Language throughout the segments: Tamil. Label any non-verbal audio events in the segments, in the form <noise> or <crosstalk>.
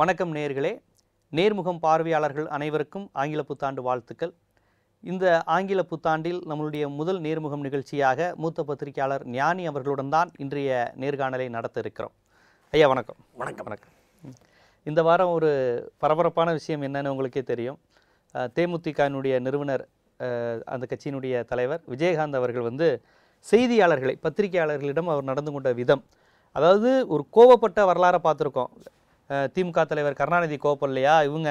வணக்கம் நேர்களே நேர்முகம் பார்வையாளர்கள் அனைவருக்கும் ஆங்கில புத்தாண்டு வாழ்த்துக்கள் இந்த ஆங்கில புத்தாண்டில் நம்மளுடைய முதல் நேர்முகம் நிகழ்ச்சியாக மூத்த பத்திரிகையாளர் ஞானி அவர்களுடன் தான் இன்றைய நேர்காணலை நடத்த இருக்கிறோம் ஐயா வணக்கம் வணக்கம் வணக்கம் இந்த வாரம் ஒரு பரபரப்பான விஷயம் என்னன்னு உங்களுக்கே தெரியும் தேமுதிகனுடைய நிறுவனர் அந்த கட்சியினுடைய தலைவர் விஜயகாந்த் அவர்கள் வந்து செய்தியாளர்களை பத்திரிகையாளர்களிடம் அவர் நடந்து கொண்ட விதம் அதாவது ஒரு கோவப்பட்ட வரலாறை பார்த்துருக்கோம் திமுக தலைவர் கருணாநிதி கோப்பல்லையா இவங்க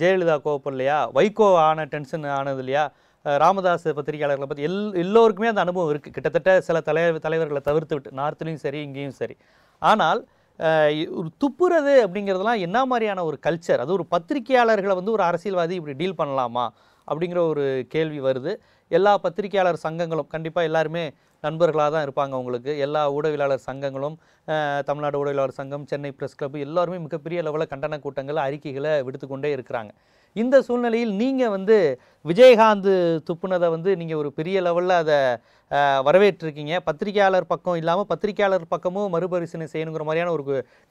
ஜெயலலிதா கோப்பல்லையா வைகோ ஆன டென்ஷன் ஆனது இல்லையா ராமதாஸ் பத்திரிகையாளர்களை பற்றி எல் எல்லோருக்குமே அந்த அனுபவம் இருக்குது கிட்டத்தட்ட சில தலைவர் தலைவர்களை தவிர்த்து விட்டு நார்த்துலேயும் சரி இங்கேயும் சரி ஆனால் ஒரு துப்புறது அப்படிங்கிறதுலாம் என்ன மாதிரியான ஒரு கல்ச்சர் அது ஒரு பத்திரிகையாளர்களை வந்து ஒரு அரசியல்வாதி இப்படி டீல் பண்ணலாமா அப்படிங்கிற ஒரு கேள்வி வருது எல்லா பத்திரிகையாளர் சங்கங்களும் கண்டிப்பாக எல்லாருமே நண்பர்களாக தான் இருப்பாங்க உங்களுக்கு எல்லா ஊடகவியலாளர் சங்கங்களும் தமிழ்நாடு ஊடகவியலாளர் சங்கம் சென்னை ப்ரெஸ் கிளப் எல்லாருமே மிகப்பெரிய லெவலில் கண்டன கூட்டங்கள் அறிக்கைகளை விடுத்துக்கொண்டே இருக்கிறாங்க இந்த சூழ்நிலையில் நீங்கள் வந்து விஜயகாந்த் துப்புனதை வந்து நீங்கள் ஒரு பெரிய லெவலில் அதை வரவேற்றிருக்கீங்க பத்திரிகையாளர் பக்கம் இல்லாமல் பத்திரிகையாளர் பக்கமும் மறுபரிசீலனை செய்யணுங்கிற மாதிரியான ஒரு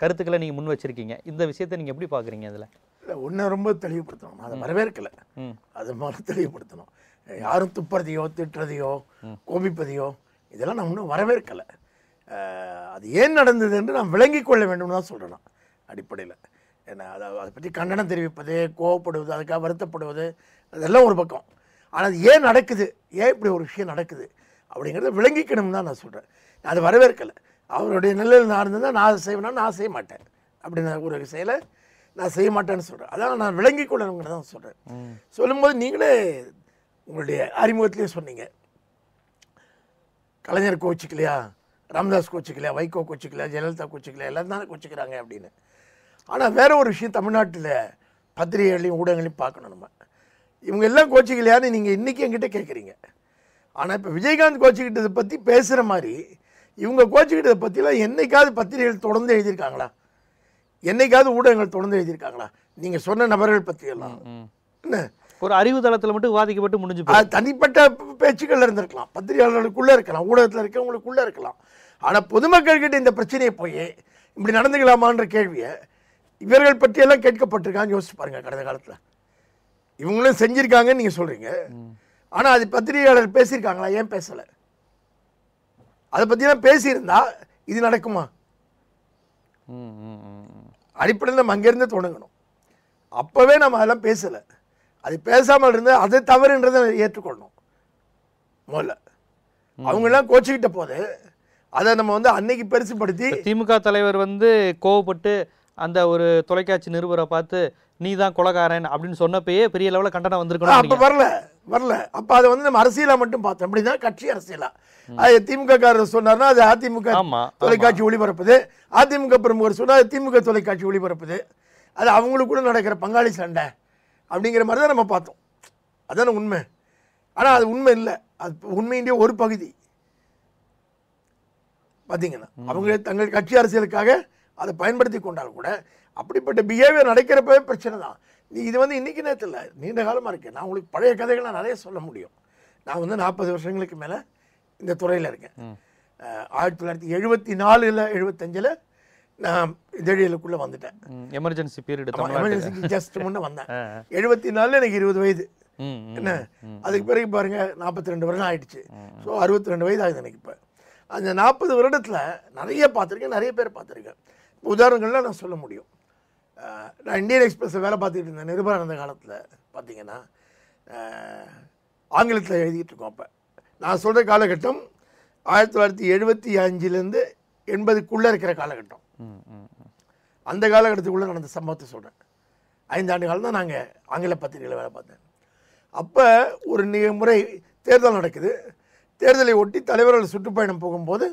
கருத்துக்களை நீங்கள் முன் வச்சுருக்கீங்க இந்த விஷயத்தை நீங்கள் எப்படி பார்க்குறீங்க அதில் இல்லை ஒன்றை ரொம்ப தெளிவுபடுத்தணும் அதை வரவேற்கலை அது மாதிரி தெளிவுபடுத்தணும் யாரும் துப்புறதையோ திட்டுறதையோ கோபிப்பதையோ இதெல்லாம் நான் இன்னும் வரவேற்கலை அது ஏன் நடந்தது என்று நாம் விளங்கி கொள்ள வேண்டும் தான் சொல்கிறேன் அடிப்படையில் ஏன்னா அதை அதை பற்றி கண்டனம் தெரிவிப்பது கோவப்படுவது அதுக்காக வருத்தப்படுவது அதெல்லாம் ஒரு பக்கம் ஆனால் அது ஏன் நடக்குது ஏன் இப்படி ஒரு விஷயம் நடக்குது அப்படிங்கிறத விளங்கிக்கணும் தான் நான் சொல்கிறேன் அது வரவேற்கலை அவருடைய நிலையில் நான் இருந்ததுன்னா நான் செய்வேன்னா நான் செய்ய மாட்டேன் அப்படின்னு ஒரு செயலை நான் செய்ய மாட்டேன்னு சொல்கிறேன் அதான் நான் விளங்கி கொள்ளணுங்கிறதான் சொல்கிறேன் சொல்லும்போது நீங்களே உங்களுடைய அறிமுகத்திலே சொன்னீங்க கலைஞர் கோச்சிக்கலையா ரம்தாஸ் கோச்சிக்கலையா வைகோ கோச்சிக்கலையா ஜெயலலிதா கோச்சிக்கலையா எல்லாம் தானே கோச்சிக்கிறாங்க அப்படின்னு ஆனால் வேற ஒரு விஷயம் தமிழ்நாட்டில் பத்திரிகைகளையும் ஊடகங்களையும் பார்க்கணும் நம்ம இவங்க எல்லாம் கோச்சிக்கலையான்னு நீங்கள் இன்றைக்கி என்கிட்ட கேட்குறீங்க ஆனால் இப்போ விஜயகாந்த் கோச்சிக்கிட்டதை பற்றி பேசுகிற மாதிரி இவங்க கோச்சிக்கிட்டதை பற்றிலாம் என்றைக்காவது பத்திரிகைகள் தொடர்ந்து எழுதியிருக்காங்களா என்றைக்காவது ஊடகங்கள் தொடர்ந்து எழுதியிருக்காங்களா நீங்கள் சொன்ன நபர்கள் பற்றியெல்லாம் என்ன ஒரு அறிவு தளத்தில் மட்டும் விவாதிக்கப்பட்டு முடிஞ்சு தனிப்பட்ட பேச்சுக்கள் இருந்திருக்கலாம் பத்திரிகையாளர்களுக்குள்ளே இருக்கலாம் ஊடகத்தில் இருக்கிறவங்களுக்குள்ளே இருக்கலாம் ஆனால் பொதுமக்கள் கிட்ட இந்த பிரச்சனையை போய் இப்படி நடந்துக்கலாமான்ற கேள்வியை இவர்கள் பற்றியெல்லாம் கேட்கப்பட்டிருக்கான்னு யோசிச்சு பாருங்கள் கடந்த காலத்தில் இவங்களும் செஞ்சுருக்காங்கன்னு நீங்கள் சொல்கிறீங்க ஆனால் அது பத்திரிகையாளர் பேசியிருக்காங்களா ஏன் பேசலை அதை பற்றிலாம் பேசியிருந்தா இது நடக்குமா அடிப்படையில் நம்ம அங்கேருந்து தொடங்கணும் அப்போவே நம்ம அதெல்லாம் பேசலை அது பேசாமல் இருந்து அது தவறுன்றதை ஏற்றுக்கொள்ளணும் முதல்ல அவங்கெல்லாம் கோச்சிக்கிட்ட போது அதை நம்ம வந்து அன்னைக்கு பெருசுப்படுத்தி திமுக தலைவர் வந்து கோவப்பட்டு அந்த ஒரு தொலைக்காட்சி நிருபரை பார்த்து நீ தான் கொலகாரன் அப்படின்னு சொன்னப்பயே பெரிய லெவலில் கண்டனம் வந்திருக்கணும் அப்போ வரல வரல அப்போ அதை வந்து நம்ம அரசியலாக மட்டும் பார்த்தோம் அப்படின்னா கட்சி அரசியலா அது திமுக காரர் சொன்னார்னா அது அதிமுக தொலைக்காட்சி ஒளிபரப்புது அதிமுக பிரமுகர் சொன்னால் அது திமுக தொலைக்காட்சி ஒளிபரப்புது அது அவங்களுக்கு கூட நடக்கிற பங்காளி சண்டை அப்படிங்கிற மாதிரி தான் நம்ம பார்த்தோம் அதான உண்மை ஆனால் அது உண்மை இல்லை அது உண்மையின்றே ஒரு பகுதி பார்த்தீங்கன்னா அவங்க தங்கள் கட்சி அரசியலுக்காக அதை பயன்படுத்தி கொண்டால் கூட அப்படிப்பட்ட பிஹேவியர் நடக்கிறப்பவே பிரச்சனை தான் நீ இது வந்து இன்னைக்கு நேரத்தில் நீண்ட காலமாக இருக்குது நான் உங்களுக்கு பழைய கதைகளை நிறைய சொல்ல முடியும் நான் வந்து நாற்பது வருஷங்களுக்கு மேலே இந்த துறையில் இருக்கேன் ஆயிரத்தி தொள்ளாயிரத்தி எழுபத்தி நாலில் எழுபத்தஞ்சில் நான் இதழியலுக்குள்ளே வந்துட்டேன் எமர்ஜென்சி பீரியட் எமர்ஜென்சி ஜஸ்ட் முன்னே வந்தேன் எழுபத்தி நாலில் எனக்கு இருபது வயது என்ன அதுக்கு பிறகு பாருங்க நாற்பத்தி ரெண்டு வருடம் ஆயிடுச்சு ஸோ அறுபத்தி ரெண்டு வயது ஆகுது எனக்கு இப்போ அந்த நாற்பது வருடத்தில் நிறைய பார்த்துருக்கேன் நிறைய பேர் பார்த்துருக்கேன் உதாரணங்கள்லாம் நான் சொல்ல முடியும் நான் இந்தியன் எக்ஸ்பிரஸில் வேலை பார்த்துட்டு இருந்தேன் நிருபானந்த காலத்தில் பார்த்தீங்கன்னா ஆங்கிலத்தில் எழுதிக்கிட்டு இருக்கோம் அப்போ நான் சொல்கிற காலகட்டம் ஆயிரத்தி தொள்ளாயிரத்தி எழுபத்தி அஞ்சுலேருந்து எண்பதுக்குள்ளே இருக்கிற காலகட்டம் அந்த காலகட்டத்துக்குள்ளே நடந்த சம்பவத்தை சொல்கிறேன் ஐந்தாண்டு காலம் தான் நாங்கள் ஆங்கில பத்திரிகையில் வேலை பார்த்தேன் அப்போ ஒரு நிக முறை தேர்தல் நடக்குது தேர்தலை ஒட்டி தலைவர்கள் சுற்றுப்பயணம் போகும்போது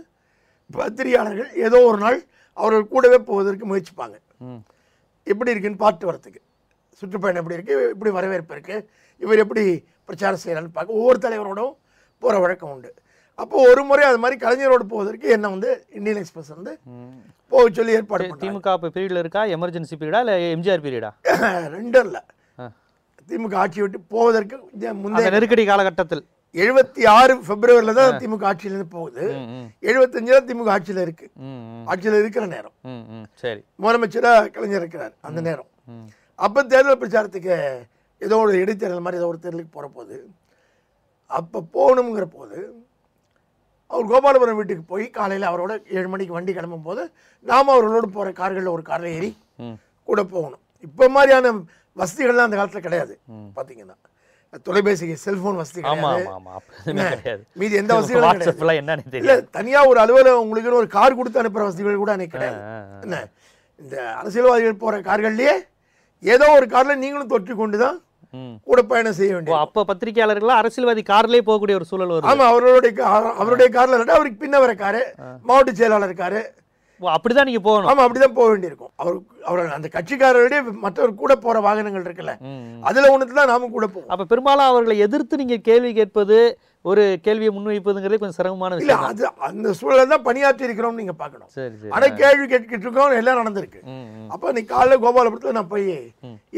பத்திரிகையாளர்கள் ஏதோ ஒரு நாள் அவர்கள் கூடவே போவதற்கு முயற்சிப்பாங்க எப்படி இருக்குன்னு பார்த்து வரத்துக்கு சுற்றுப்பயணம் எப்படி இருக்குது எப்படி வரவேற்பு இருக்குது இவர் எப்படி பிரச்சாரம் செய்கிறான்னு பார்க்க ஒவ்வொரு தலைவரோடும் போகிற வழக்கம் உண்டு அப்போது ஒரு முறை அது மாதிரி கலைஞரோடு போவதற்கு என்னை வந்து இந்தியன் எக்ஸ்பிரஸ் வந்து போக சொல்லி ஏற்பாடு திமுக இப்போ பீரியடில் இருக்கா எமர்ஜென்சி பீரியடா இல்லை எம்ஜிஆர் பீரியடா <laughs> ரெண்டும் இல்லை திமுக ஆட்சி விட்டு போவதற்கு முந்தைய நெருக்கடி காலகட்டத்தில் எழுபத்தி ஆறு பிப்ரவரியில் தான் திமுக இருந்து போகுது எழுபத்தஞ்சு தான் திமுக ஆட்சியில் இருக்கு ஆட்சியில இருக்கிற நேரம் சரி முதலமைச்சராக கலைஞர் இருக்கிறார் அந்த நேரம் அப்ப தேர்தல் பிரச்சாரத்துக்கு ஏதோ ஒரு இடைத்தேர்தல் மாதிரி ஏதோ ஒரு தேர்தலுக்கு போகிற போது அப்ப போகணுங்கிற போது அவர் கோபாலபுரம் வீட்டுக்கு போய் காலையில் அவரோட ஏழு மணிக்கு வண்டி கிளம்பும் போது நாம் அவர்களோடு போகிற கார்களில் ஒரு காரில் ஏறி கூட போகணும் இப்போ மாதிரியான வசதிகள்லாம் அந்த காலத்தில் கிடையாது பார்த்தீங்கன்னா தொலைபேசிக்கு செல்போன் வசதி கிடையாது மீதி எந்த வசதிகளும் இல்ல தனியா ஒரு அலுவலகம் உங்களுக்கு ஒரு கார் கொடுத்து அனுப்புற வசதிகள் கூட அன்றைக்கி கிடையாது என்ன இந்த அரசியல்வாதிகள் போற கார்கள்லயே ஏதோ ஒரு கார்ல நீங்களும் தொற்றி கொண்டு தான் கூட பயணம் செய்ய வேண்டிய அப்ப பத்திரிகையாளர்கள் அரசியல்வாதி கார்லேயே போகக்கூடிய ஒரு சூழல் வரும் ஆமா அவருடைய அவருடைய கார்ல அவருக்கு பின்ன வர காரு மாவட்ட செயலாளர் காரு அப்படிதான் நீங்க போகணும் ஆமா அப்படிதான் போக வேண்டியிருக்கும் அவர் அவர் அந்த கட்சிக்காரருடைய மற்றவர் கூட போற வாகனங்கள் இருக்குல்ல அதுல ஒன்று தான் நாம கூட போவோம் அப்ப பெரும்பாலும் அவர்களை எதிர்த்து நீங்க கேள்வி கேட்பது ஒரு கேள்வியை முன்வைப்பதுங்கிறது கொஞ்சம் சிரமமான விஷயம் அது அந்த சூழல தான் பணியாற்றி இருக்கிறோம் நீங்க பாக்கணும் ஆனா கேள்வி கேட்டுக்கிட்டு இருக்கோம் எல்லாம் நடந்திருக்கு அப்ப நீ காலைல கோபாலபுரத்துல நான் போய்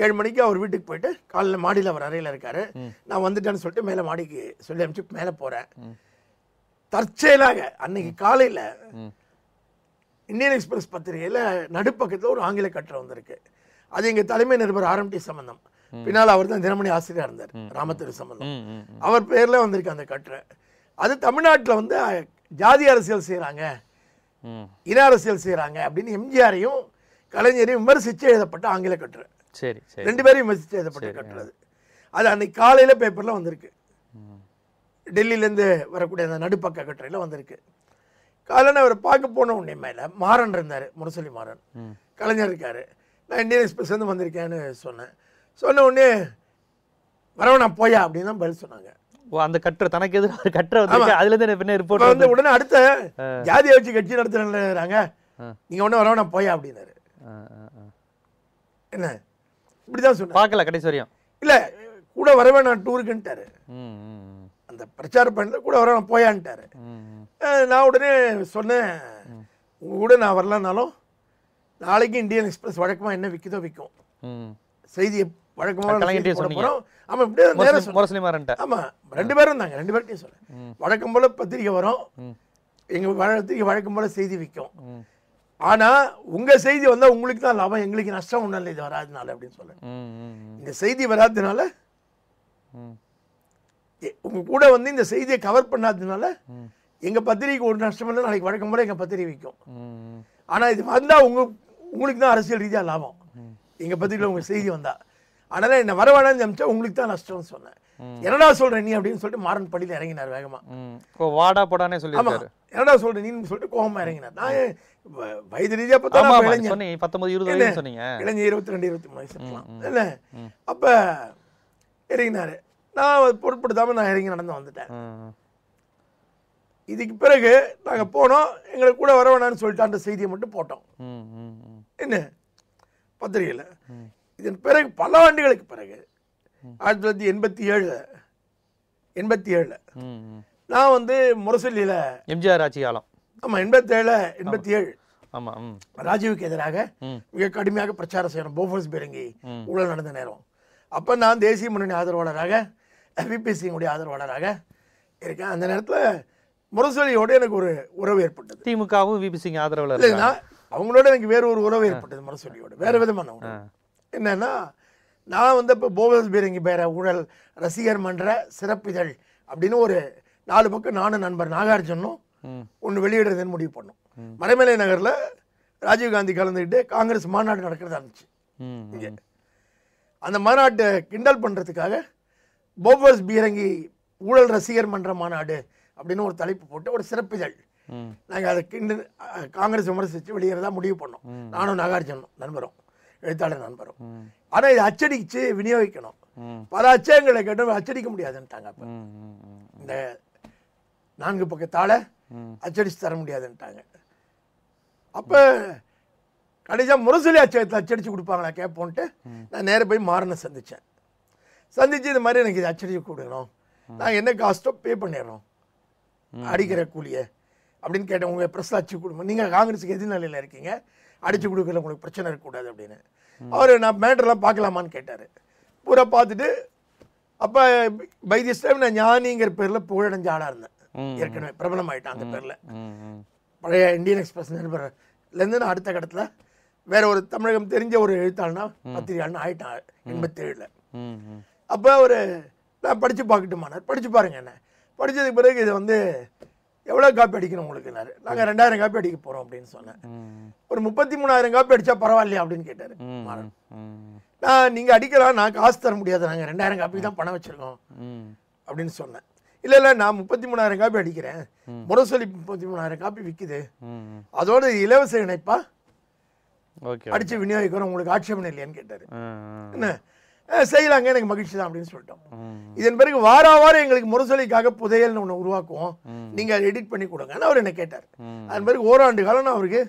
ஏழு மணிக்கு அவர் வீட்டுக்கு போயிட்டு காலைல மாடியில் அவர் அறையில் இருக்காரு நான் வந்துட்டேன்னு சொல்லிட்டு மேல மாடிக்கு சொல்லி அனுப்பிச்சு மேல போறேன் தற்செயலாக அன்னைக்கு காலையில இந்தியன் எக்ஸ்பிரஸ் பத்திரிகையில் நடுப்பக்கத்தில் ஒரு ஆங்கில கட்டுரை வந்திருக்கு அது எங்கள் தலைமை நிருபர் டி சம்பந்தம் பின்னால் அவர் தான் தினமணி ஆசிரியராக இருந்தார் ராமத்திரு சம்பந்தம் அவர் பேரில் வந்திருக்கு அந்த கட்டுரை அது தமிழ்நாட்டில் வந்து ஜாதி அரசியல் செய்கிறாங்க இன அரசியல் செய்கிறாங்க அப்படின்னு எம்ஜிஆரையும் கலைஞரையும் விமர்சித்து எழுதப்பட்ட ஆங்கில கட்டுரை சரி ரெண்டு பேரும் விமர்சித்து எழுதப்பட்ட கட்டுரை அது அது அன்னைக்கு காலையில் பேப்பரில் வந்திருக்கு டெல்லியிலேருந்து வரக்கூடிய அந்த நடுப்பக்க கட்டுரையில் வந்திருக்கு காலையில் அவரை பார்க்க போன உடனே மேலே மாறன் இருந்தார் முரசொலி மாறன் கலைஞர் இருக்கார் நான் இந்தியன் எக்ஸ்பிரஸ்லேருந்து வந்திருக்கேன்னு சொன்னேன் சொன்ன உடனே வரவனா போயா அப்படின்னு பதில் சொன்னாங்க ஓ அந்த கட்டுரை தனக்கு எது கட்டுரை வந்து அதுல இருந்து பின்ன ரிப்போர்ட் வந்து உடனே அடுத்த ஜாதியை வச்சு கட்சி நடத்துறாங்க நீங்க உடனே வரவனா போயா அப்படின்னாரு என்ன இப்படிதான் சொன்ன பார்க்கல கடைசி வரையும் இல்ல கூட வரவே நான் டூருக்குன்ட்டாரு அந்த பிரச்சார பயணத்தில் கூட வரவனா போயான்ட்டாரு நான் உடனே சொன்னேன் உங்கள் கூட நான் வரலனாலும் நாளைக்கு இந்தியன் எக்ஸ்பிரஸ் வழக்கமாக என்ன விற்குதோ விற்கும் செய்தி வழக்கமாக ஆமாம் இப்படியே ஆமாம் ரெண்டு பேரும் தாங்க ரெண்டு பேர்கிட்டையும் சொன்னேன் வழக்கம் போல் பத்திரிக்கை வரும் எங்கள் பத்திரிக்கை வழக்கம் போல் செய்தி விற்கும் ஆனால் உங்கள் செய்தி வந்தால் உங்களுக்கு தான் லாபம் எங்களுக்கு நஷ்டம் ஒன்றும் இல்லை இது வராதனால அப்படின்னு சொல்லுவேன் இந்த செய்தி வராதனால உங்கள் கூட வந்து இந்த செய்தியை கவர் பண்ணாததுனால எங்கள் பத்திரிகைக்கு ஒரு நஷ்டம் இல்லை நாளைக்கு வழக்கம் போல் எங்கள் பத்திரிகை விற்கும் ஆனால் இது வந்தால் உங்கள் உங்களுக்கு தான் அரசியல் ரீதியாக லாபம் எங்கள் பத்திரிகையில் உங்கள் செய்தி வந்தால் அதனால் வர வேணாம்னு நினச்சா உங்களுக்கு தான் நஷ்டம்னு சொன்னேன் என்னடா சொல்ற நீ அப்படின்னு சொல்லிட்டு மாறன் படியில் இறங்கினார் வேகமா வாடா போடானே சொல்லி ஆமா என்னடா சொல்ற நீ சொல்லிட்டு கோபமா இறங்கினார் நான் வயது ரீதியா பார்த்தா இளைஞர் பத்தொன்பது இருபது சொன்னீங்க இளைஞர் இருபத்தி ரெண்டு இருபத்தி மூணு வயசு இல்லை அப்ப இறங்கினாரு நான் பொருட்படுத்தாம நான் இறங்கி நடந்து வந்துட்டேன் இதுக்கு பிறகு நாங்கள் போனோம் எங்களை கூட வர வேணாம்னு சொல்லிட்டு அந்த செய்தியை மட்டும் போட்டோம் என்ன பத்திரிகையில் இதன் பிறகு பல ஆண்டுகளுக்கு பிறகு ஆயிரத்தி தொள்ளாயிரத்தி எண்பத்தி ஏழு எண்பத்தி ஏழு நான் வந்து முரசொல்லியில எம்ஜிஆர் ஆட்சி காலம் ஆமாம் ஏழு எண்பத்தி ஏழு ஆமாம் ராஜீவுக்கு எதிராக மிக கடுமையாக பிரச்சாரம் செய்யணும் போஃபர்ஸ் பீரங்கி ஊழல் நடந்த நேரம் அப்போ நான் தேசிய முன்னணி ஆதரவாளராக விபிசிங்குடைய ஆதரவாளராக இருக்கேன் அந்த நேரத்தில் முரசொலியோட எனக்கு ஒரு உறவு ஏற்பட்டது திமுகவும் விபிசிங் ஆதரவு இல்லைன்னா அவங்களோட எனக்கு வேற ஒரு உறவு ஏற்பட்டது முரசொலியோட வேற விதமான உறவு என்னன்னா நான் வந்து இப்போ போவல் பீரங்கி பேர ஊழல் ரசிகர் மன்ற சிறப்பிதழ் அப்படின்னு ஒரு நாலு பக்கம் நானும் நண்பர் நாகார்ஜுனும் ஒன்று வெளியிடுறதுன்னு முடிவு பண்ணோம் மறைமலை நகரில் ராஜீவ்காந்தி கலந்துக்கிட்டு காங்கிரஸ் மாநாடு நடக்கிறதா இருந்துச்சு இங்கே அந்த மாநாட்டை கிண்டல் பண்ணுறதுக்காக போபர்ஸ் பீரங்கி ஊழல் ரசிகர் மன்ற மாநாடு அப்படின்னு ஒரு தலைப்பு போட்டு ஒரு சிறப்பு நாங்க நாங்கள் கிண்டு காங்கிரஸ் விமர்சித்து வெளியேறதா முடிவு பண்ணோம் நானும் நாகார்ஜுனும் நண்பரும் எழுத்தாளர் நண்பரும் ஆனால் இதை அச்சடிச்சு விநியோகிக்கணும் பல அச்சகங்களை கேட்டு அச்சடிக்க முடியாதுன்ட்டாங்க அப்போ இந்த நான்கு பக்கத்தால் அச்சடித்து தர முடியாதுன்ட்டாங்க அப்போ கடைசியாக முரசொலி அச்சகத்தை அச்சடித்து கொடுப்பாங்களா கேட்போன்ட்டு நான் நேராக போய் மாறின சந்தித்தேன் சந்தித்து இது மாதிரி எனக்கு இதை அச்சடித்து கொடுக்கணும் நாங்கள் என்ன காஸ்ட்டோ பே பண்ணிடுறோம் அடிக்கிற கூலிய அப்படின்னு கேட்டேன் உங்க ப்ரெஸ் அச்சு கொடுங்க நீங்க காங்கிரஸுக்கு எதிர்நிலையில இருக்கீங்க அடிச்சு கொடுக்கல உங்களுக்கு பிரச்சனை இருக்கக்கூடாது அப்படின்னு அவர் நான் மேட்டர்லாம் பார்க்கலாமான்னு கேட்டாரு பூரா பார்த்துட்டு அப்ப பை டைம் நான் ஞானிங்கிற பேர்ல புகழடைஞ்ச ஆளா இருந்தேன் ஏற்கனவே பிரபலம் ஆயிட்டான் அந்த பேர்ல பழைய இந்தியன் எக்ஸ்பிரஸ் நிருபர்லேருந்து நான் அடுத்த கட்டத்தில் வேற ஒரு தமிழகம் தெரிஞ்ச ஒரு எழுத்தாளனா பத்திரிகையாளனா ஆயிட்டான் எண்பத்தேழுல அப்போ ஒரு நான் படிச்சு பார்க்கட்டுமானார் படிச்சு பாருங்க என்ன படித்ததுக்கு பிறகு இதை வந்து எவ்வளோ காப்பி அடிக்கணும் உங்களுக்குனாரு நாங்கள் ரெண்டாயிரம் காப்பி அடிக்க போகிறோம் அப்படின்னு சொன்னேன் ஒரு முப்பத்தி மூணாயிரம் காப்பி அடித்தா பரவாயில்லையா அப்படின்னு கேட்டார் மாறன் நான் நீங்கள் அடிக்கலாம் நான் காசு தர முடியாது நாங்கள் ரெண்டாயிரம் காப்பி தான் பணம் வச்சுருக்கோம் அப்படின்னு சொன்னேன் இல்லை இல்லை நான் முப்பத்தி மூணாயிரம் காப்பி அடிக்கிறேன் முரசொலி முப்பத்தி மூணாயிரம் காப்பி விற்குது அதோட இலவச இணைப்பா அடித்து விநியோகிக்கிறோம் உங்களுக்கு ஆட்சேபணம் இல்லையான்னு கேட்டார் என்ன செய்யலாங்க எனக்கு மகிழ்ச்சி தான் அப்படின்னு சொல்லிட்டோம் இதன் பிறகு வார வாரம் எங்களுக்கு முரசொலிக்காக புதையல்னு ஒன்று உருவாக்குவோம் நீங்கள் எடிட் பண்ணி கொடுங்கன்னு அவர் என்னை கேட்டார் அதன் பிறகு ஓராண்டு காலம் நான் அவருக்கு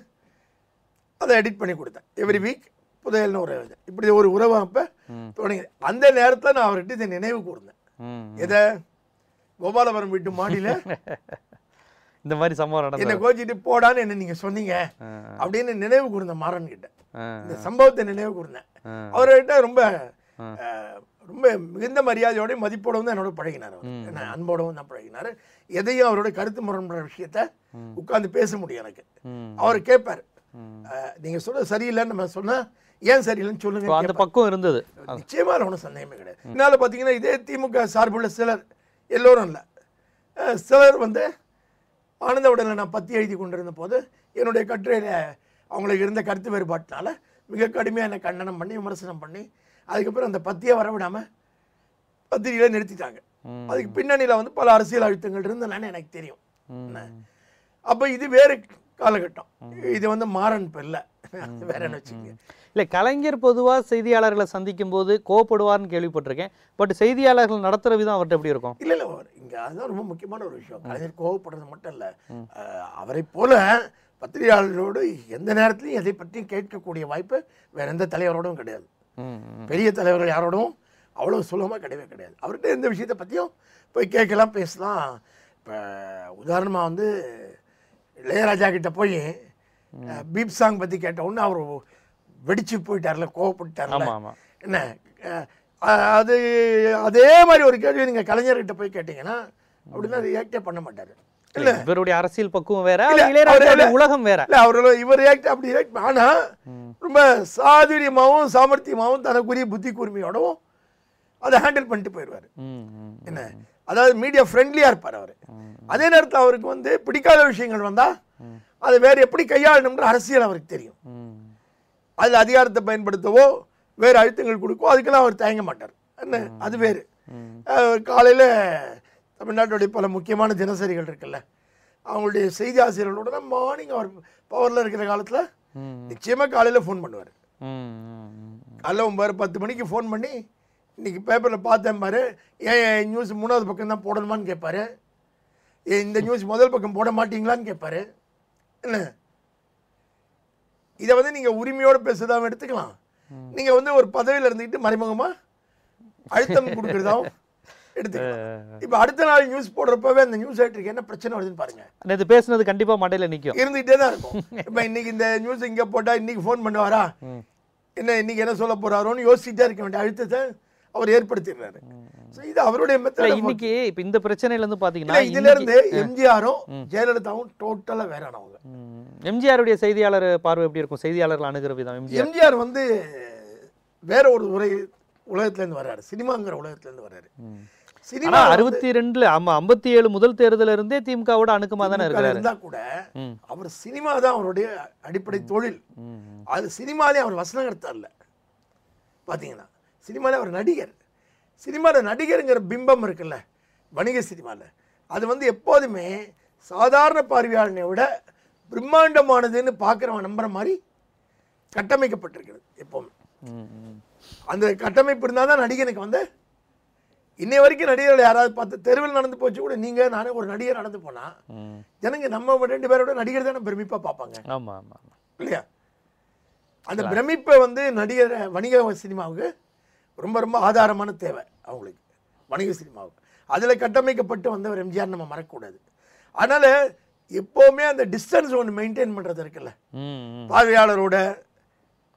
அதை எடிட் பண்ணி கொடுத்தேன் எவ்ரி வீக் புதையல்னு ஒரு இப்படி ஒரு உறவு அப்போ தொடங்கி அந்த நேரத்தில் நான் அவர்கிட்ட இதை நினைவு கூர்ந்தேன் எதை கோபாலபுரம் வீட்டு மாடியில் <laughs> இந்த மாதிரி சம்பவம் நடந்தது என்ன கோச்சிட்டு போடான்னு என்ன நீங்க சொன்னீங்க அப்படின்னு நினைவு கூர்ந்தேன் மாறன் கிட்ட இந்த சம்பவத்தை நினைவு கூர்ந்தேன் அவர்கிட்ட ரொம்ப ரொம்ப மிகுந்த மரியாதையோடய மதிப்போடவும் தான் என்னோட பழகினார் அவர் அன்போடவும் தான் பழகினார் எதையும் அவரோட கருத்து முரண்படுற விஷயத்த உட்காந்து பேச முடியும் எனக்கு அவர் கேட்பார் நீங்கள் சொல்ல சரியில்லைன்னு நம்ம சொன்னால் ஏன் சரியில்லைன்னு சொல்லுங்க அந்த பக்கம் இருந்தது நிச்சயமாக ஒன்றும் சந்தேகமே கிடையாது இதனால் பார்த்தீங்கன்னா இதே திமுக சார்புள்ள சிலர் எல்லோரும் இல்லை சிலர் வந்து ஆனந்த உடலில் நான் பற்றி எழுதி கொண்டிருந்த போது என்னுடைய கட்டுரையில் அவங்களுக்கு இருந்த கருத்து வேறுபாட்டினால மிக கடுமையான கண்டனம் பண்ணி விமர்சனம் பண்ணி அதுக்கப்புறம் அந்த பத்தியை விடாம பத்திரிகையில நிறுத்திட்டாங்க அதுக்கு பின்னணியில வந்து பல அரசியல் அழுத்தங்கள் இருந்தனால எனக்கு தெரியும் அப்ப இது வேறு காலகட்டம் இது வந்து மாறன் பெல்ல வேற என்ன வச்சுக்கோங்க கலைஞர் பொதுவா செய்தியாளர்களை சந்திக்கும் போது கோவப்படுவார்னு கேள்விப்பட்டிருக்கேன் பட் செய்தியாளர்கள் நடத்துற விதம் அவர்கிட்ட எப்படி இருக்கும் இல்ல இல்ல இங்க அதுதான் ரொம்ப முக்கியமான ஒரு விஷயம் கலைஞர் கோவப்படுறது மட்டும் இல்ல அவரை போல பத்திரிகையாளர்களோடு எந்த நேரத்துலையும் எதை பற்றியும் கேட்கக்கூடிய வாய்ப்பு வேற எந்த தலைவரோடும் கிடையாது பெரிய தலைவர்கள் யாரோடவும் அவ்வளோ சுலபமாக கிடையவே கிடையாது அவர்கிட்ட எந்த விஷயத்தை பற்றியும் போய் கேட்கலாம் பேசலாம் இப்போ உதாரணமாக வந்து இளையராஜா கிட்டே போய் பீப் சாங் பற்றி கேட்ட உடனே அவர் வெடிச்சு போயிட்டார்ல கோவப்பட்டார் என்ன அது அதே மாதிரி ஒரு கேள்வி நீங்கள் கலைஞர்கிட்ட போய் கேட்டிங்கன்னா அப்படின்னா ரியாக்டே பண்ண மாட்டார் இவருடைய அரசியல் பக்குவம் வேற உலகம் வேற இல்ல இவர் ரியாக்ட் அப்படி ரியாக்ட் ஆனா ரொம்ப சாதுரியமாகவும் சாமர்த்தியமாகவும் தனக்குரிய புத்தி கூர்மையோடவும் அதை ஹேண்டில் பண்ணிட்டு போயிடுவார் என்ன அதாவது மீடியா ஃப்ரெண்ட்லியாக இருப்பார் அவர் அதே நேரத்தில் அவருக்கு வந்து பிடிக்காத விஷயங்கள் வந்தால் அதை வேறு எப்படி கையாளணும்ன்ற அரசியல் அவருக்கு தெரியும் அதில் அதிகாரத்தை பயன்படுத்தவோ வேறு அழுத்தங்கள் கொடுக்கோ அதுக்கெல்லாம் அவர் தயங்க மாட்டார் என்ன அது வேறு காலையில் தமிழ்நாட்டுடைய பல முக்கியமான தினசரிகள் இருக்குல்ல அவங்களுடைய செய்தி ஆசிரியர்களோட தான் மார்னிங் அவர் பவரில் இருக்கிற காலத்தில் நிச்சயமாக காலையில் ஃபோன் பண்ணுவார் காலைல ஒம்பது பத்து மணிக்கு ஃபோன் பண்ணி இன்றைக்கி பேப்பரில் பார்த்தேன் பாரு ஏன் நியூஸ் மூணாவது பக்கம் தான் போடணுமான்னு கேட்பாரு ஏன் இந்த நியூஸ் முதல் பக்கம் போட மாட்டிங்களான்னு கேட்பாரு என்ன இதை வந்து நீங்கள் உரிமையோடு பேசுகிறதாவும் எடுத்துக்கலாம் நீங்கள் வந்து ஒரு பதவியில் இருந்துக்கிட்டு மறைமுகமாக அழுத்தம் கொடுக்குறதாவும் எடுத்துக்கலாம் இப்போ அடுத்த நாள் நியூஸ் போடுறப்பவே அந்த நியூஸ் ஆயிட்டு என்ன பிரச்சனை வருதுன்னு பாருங்க நேற்று பேசுனது கண்டிப்பா மண்டையில் நிற்கும் இருந்துகிட்டே தான் இருக்கும் இப்போ இன்னைக்கு இந்த நியூஸ் இங்கே போட்டால் இன்னைக்கு ஃபோன் பண்ணுவாரா என்ன இன்னைக்கு என்ன சொல்ல போறாரோன்னு யோசிச்சுட்டே இருக்க வேண்டிய அழுத்தத்தை அவர் ஏற்படுத்திடுறாரு ஸோ இது அவருடைய இன்னைக்கு இப்ப இந்த பிரச்சனையில இருந்து பாத்தீங்கன்னா இதுல இருந்து எம்ஜிஆரும் ஜெயலலிதாவும் டோட்டலா வேற அவங்க எம்ஜிஆருடைய செய்தியாளர் பார்வை எப்படி இருக்கும் செய்தியாளர்கள் அணுகிற விதம் எம்ஜிஆர் வந்து வேற ஒரு உரை உலகத்துல உலகத்துலேருந்து வர்றாரு சினிமாங்கிற இருந்து வர்றாரு அறுபத்தி ரெண்டுல ஆமா ஐம்பத்தி ஏழு முதல் தேர்தல இருந்தே திமுகவோட அணுக்கமா தானே இருக்காரு இருந்தா கூட அவர் சினிமா தான் அவருடைய அடிப்படை தொழில் அது சினிமாலே அவர் வசனகர்த்தா இல்ல பாத்தீங்கன்னா சினிமாலே அவர் நடிகர் சினிமால நடிகர்ங்கிற பிம்பம் இருக்குல்ல வணிக சினிமால அது வந்து எப்போதுமே சாதாரண பார்வையாளனை விட பிரம்மாண்டமானதுன்னு பார்க்குறவன் நம்புற மாதிரி கட்டமைக்கப்பட்டிருக்கிறது எப்போவுமே அந்த கட்டமைப்பு இருந்தால் தான் நடிகனுக்கு வந்து இன்னை வரைக்கும் நடிகர்கள் யாராவது பார்த்து தெருவில் நடந்து போச்சு கூட நீங்க நானே ஒரு நடிகர் நடந்து போனா ஜனங்க நம்ம ரெண்டு பேரோட நடிகர் தானே பிரமிப்பா பார்ப்பாங்க இல்லையா அந்த பிரமிப்பை வந்து நடிகர் வணிக சினிமாவுக்கு ரொம்ப ரொம்ப ஆதாரமான தேவை அவங்களுக்கு வணிக சினிமாவுக்கு அதில் கட்டமைக்கப்பட்டு வந்தவர் எம்ஜிஆர் நம்ம மறக்கக்கூடாது அதனால எப்போவுமே அந்த டிஸ்டன்ஸ் ஒன்று மெயின்டைன் பண்ணுறது இருக்குல்ல பார்வையாளரோட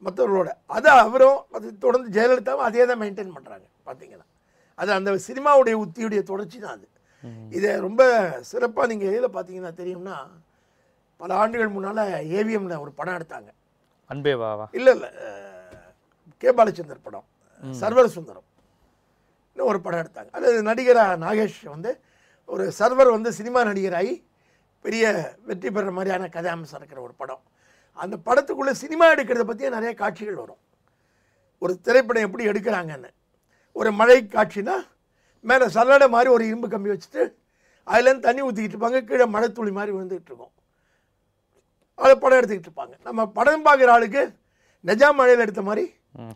மற்றவர்களோட அதை அவரும் அது தொடர்ந்து ஜெயலலிதாவும் அதே தான் மெயின்டைன் பண்ணுறாங்க பார்த்தீங்கன்னா அது அந்த சினிமாவுடைய உத்தியுடைய தொடர்ச்சி தான் அது இதை ரொம்ப சிறப்பாக நீங்கள் எதில் பார்த்தீங்கன்னா தெரியும்னா பல ஆண்டுகள் முன்னால் ஏவிஎம்ல ஒரு படம் எடுத்தாங்க அன்பே வாவா இல்லை இல்லை கே பாலச்சந்தர் படம் சர்வர் சுந்தரம் ஒரு படம் எடுத்தாங்க அது நடிகராக நாகேஷ் வந்து ஒரு சர்வர் வந்து சினிமா நடிகராகி பெரிய வெற்றி பெற மாதிரியான கதையம்சம் இருக்கிற ஒரு படம் அந்த படத்துக்குள்ளே சினிமா எடுக்கிறத பற்றியே நிறைய காட்சிகள் வரும் ஒரு திரைப்படம் எப்படி எடுக்கிறாங்கன்னு ஒரு மழை காட்சினா மேலே சல்லடை மாதிரி ஒரு இரும்பு கம்பி வச்சுட்டு அதுலேருந்து தண்ணி ஊற்றிக்கிட்டு இருப்பாங்க கீழே மழை துளி மாதிரி விழுந்துக்கிட்டு இருக்கும் அதை படம் எடுத்துக்கிட்டு இருப்பாங்க நம்ம படம் பார்க்குற ஆளுக்கு நிஜா மழையில் எடுத்த மாதிரி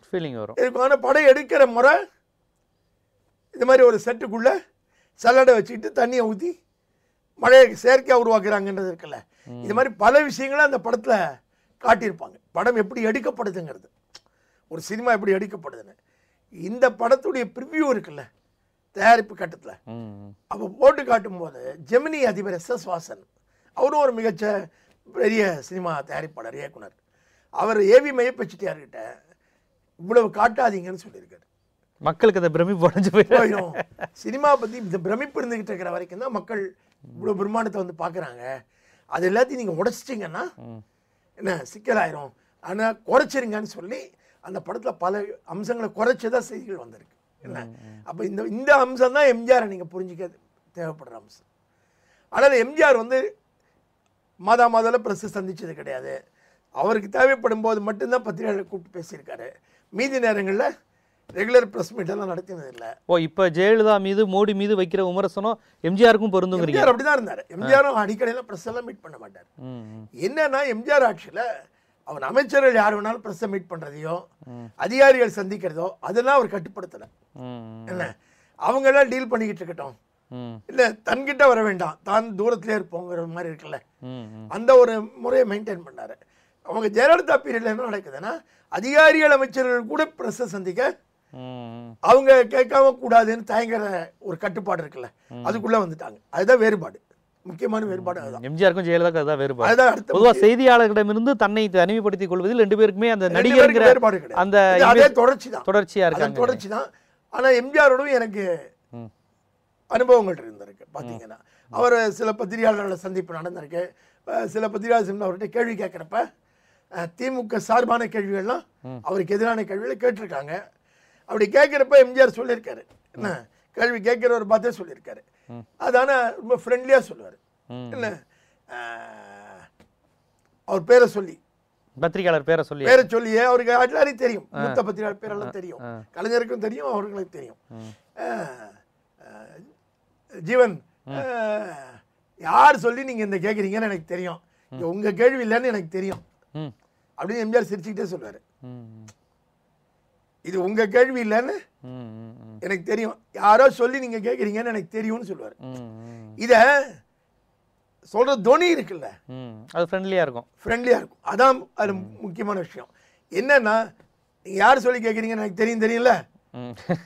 ஃபீலிங் வரும் இருக்கும் ஆனால் படம் எடுக்கிற முறை இது மாதிரி ஒரு செட்டுக்குள்ளே சல்லடை வச்சுக்கிட்டு தண்ணியை ஊற்றி மழையை செயற்கையாக உருவாக்குறாங்கன்றது இருக்குல்ல இது மாதிரி பல விஷயங்களும் அந்த படத்தில் காட்டியிருப்பாங்க படம் எப்படி எடுக்கப்படுதுங்கிறது ஒரு சினிமா எப்படி எடுக்கப்படுதுன்னு இந்த படத்துடைய ப்ரிவ்யூ இருக்குல்ல தயாரிப்பு கட்டத்தில் அப்போ போட்டு காட்டும் போது ஜெமினி அதிபர் எஸ் எஸ் வாசன் அவரும் ஒரு மிகச்ச பெரிய சினிமா தயாரிப்பாளர் இயக்குனர் அவர் ஏவி மையப்பச்சிட்டியார்கிட்ட இவ்வளவு காட்டாதீங்கன்னு சொல்லியிருக்காரு மக்களுக்கு அந்த பிரமிப்பு உடஞ்சு போயிடும் சினிமா பற்றி இந்த பிரமிப்பு இருந்துகிட்டு இருக்கிற வரைக்கும் தான் மக்கள் இவ்வளோ பிரம்மாண்டத்தை வந்து பார்க்குறாங்க அது எல்லாத்தையும் நீங்கள் உடச்சிட்டிங்கன்னா என்ன சிக்கலாயிரும் ஆனால் குறைச்சிருங்கன்னு சொல்லி அந்த படத்தில் பல அம்சங்களை குறைச்சதாக செய்திகள் வந்திருக்கு என்ன அப்போ இந்த இந்த அம்சம் தான் எம்ஜிஆரை நீங்கள் புரிஞ்சிக்க தேவைப்படுற அம்சம் அதாவது எம்ஜிஆர் வந்து மாதா மாதம் பிரஸ்ஸு சந்தித்தது கிடையாது அவருக்கு தேவைப்படும் போது மட்டும்தான் பத்திரிகையாளர் கூப்பிட்டு பேசியிருக்காரு மீதி நேரங்களில் ரெகுலர் ப்ரெஸ் மீட்டெல்லாம் நடத்தினது இல்லை ஓ இப்போ ஜெயலலிதா மீது மோடி மீது வைக்கிற விமர்சனம் எம்ஜிஆருக்கும் பொருந்தும் அப்படி தான் இருந்தார் எம்ஜிஆரும் அடிக்கடியில் ப்ரெஸ் எல்லாம் மீட் பண்ண மாட்டார் என்னன்னா எம்ஜிஆர் ஆட்சியில் அவன் அமைச்சர்கள் யார் வேணாலும் ப்ரெஸ்ஸை மீட் பண்ணுறதையோ அதிகாரிகள் சந்திக்கிறதோ அதெல்லாம் அவர் கட்டுப்படுத்தலை என்ன அவங்கெல்லாம் டீல் பண்ணிக்கிட்டு இருக்கட்டும் இல்லை தன்கிட்ட வர வேண்டாம் தான் தூரத்திலே இருப்போங்கிற மாதிரி இருக்குல்ல அந்த ஒரு முறையை மெயின்டைன் பண்ணார் அவங்க ஜெயலலிதா பீரியட்ல என்ன நடக்குதுன்னா அதிகாரிகள் அமைச்சர்கள் கூட ப்ரெஸ்ஸை சந்திக்க அவங்க கேட்காம கூடாதுன்னு தயங்குற ஒரு கட்டுப்பாடு இருக்குல்ல அதுக்குள்ள வந்துட்டாங்க அதுதான் வேறுபாடு முக்கியமான வேறுபாடு அதுதான் எம்ஜிஆருக்கும் ஜெயலலிதாவுக்கு அதுதான் வேறுபாடு அதுதான் அடுத்த பொதுவாக செய்தியாளர்களிடமிருந்து தன்னை தனிமைப்படுத்திக் கொள்வதில் ரெண்டு பேருக்குமே அந்த நடிகர் வேறுபாடு கிடையாது அந்த அதே தொடர்ச்சி தான் தொடர்ச்சியாக இருக்கு தொடர்ச்சி தான் ஆனால் எம்ஜிஆரோடும் எனக்கு அனுபவங்கள் இருந்திருக்கு பார்த்தீங்கன்னா அவர் சில பத்திரிகையாளர்களை சந்திப்பு நடந்திருக்கு சில பத்திரிகையாளர் அவர்கிட்ட கேள்வி கேட்குறப்ப திமுக சார்பான கேள்விகள்லாம் அவருக்கு எதிரான கேள்விகளை கேட்டிருக்காங்க அப்படி கேட்குறப்ப எம்ஜிஆர் சொல்லியிருக்காரு என்ன கேள்வி கேட்குறவர் பார்த்தே சொல்லியிருக்காரு அதான ரொம்ப ஃப்ரெண்ட்லியாக சொல்லுவார் என்ன அவர் பேரை சொல்லி பத்திரிகையாளர் பேரை சொல்லி பேரை சொல்லி அவருக்கு எல்லாரையும் தெரியும் மூத்த பத்திரிகையாளர் பேரெல்லாம் தெரியும் கலைஞருக்கும் தெரியும் அவர்களுக்கு தெரியும் ஜீவன் யார் சொல்லி நீங்கள் இந்த கேட்குறீங்கன்னு எனக்கு தெரியும் உங்கள் கேள்வி இல்லைன்னு எனக்கு தெரியும் அப்படின்னு எம்ஜிஆர் சிரிச்சுக்கிட்டே சொல்லுவார் இது உங்கள் கேள்வி இல்லைன்னு எனக்கு தெரியும் யாரோ சொல்லி நீங்கள் கேட்குறீங்கன்னு எனக்கு தெரியும்னு சொல்லுவார் இதை சொல்ற துணி இருக்குல்ல அது ஃப்ரெண்ட்லியாக இருக்கும் ஃப்ரெண்ட்லியாக இருக்கும் அதான் அது முக்கியமான விஷயம் என்னன்னா நீங்க யார் சொல்லி கேட்குறீங்கன்னு எனக்கு தெரியும் தெரியும்ல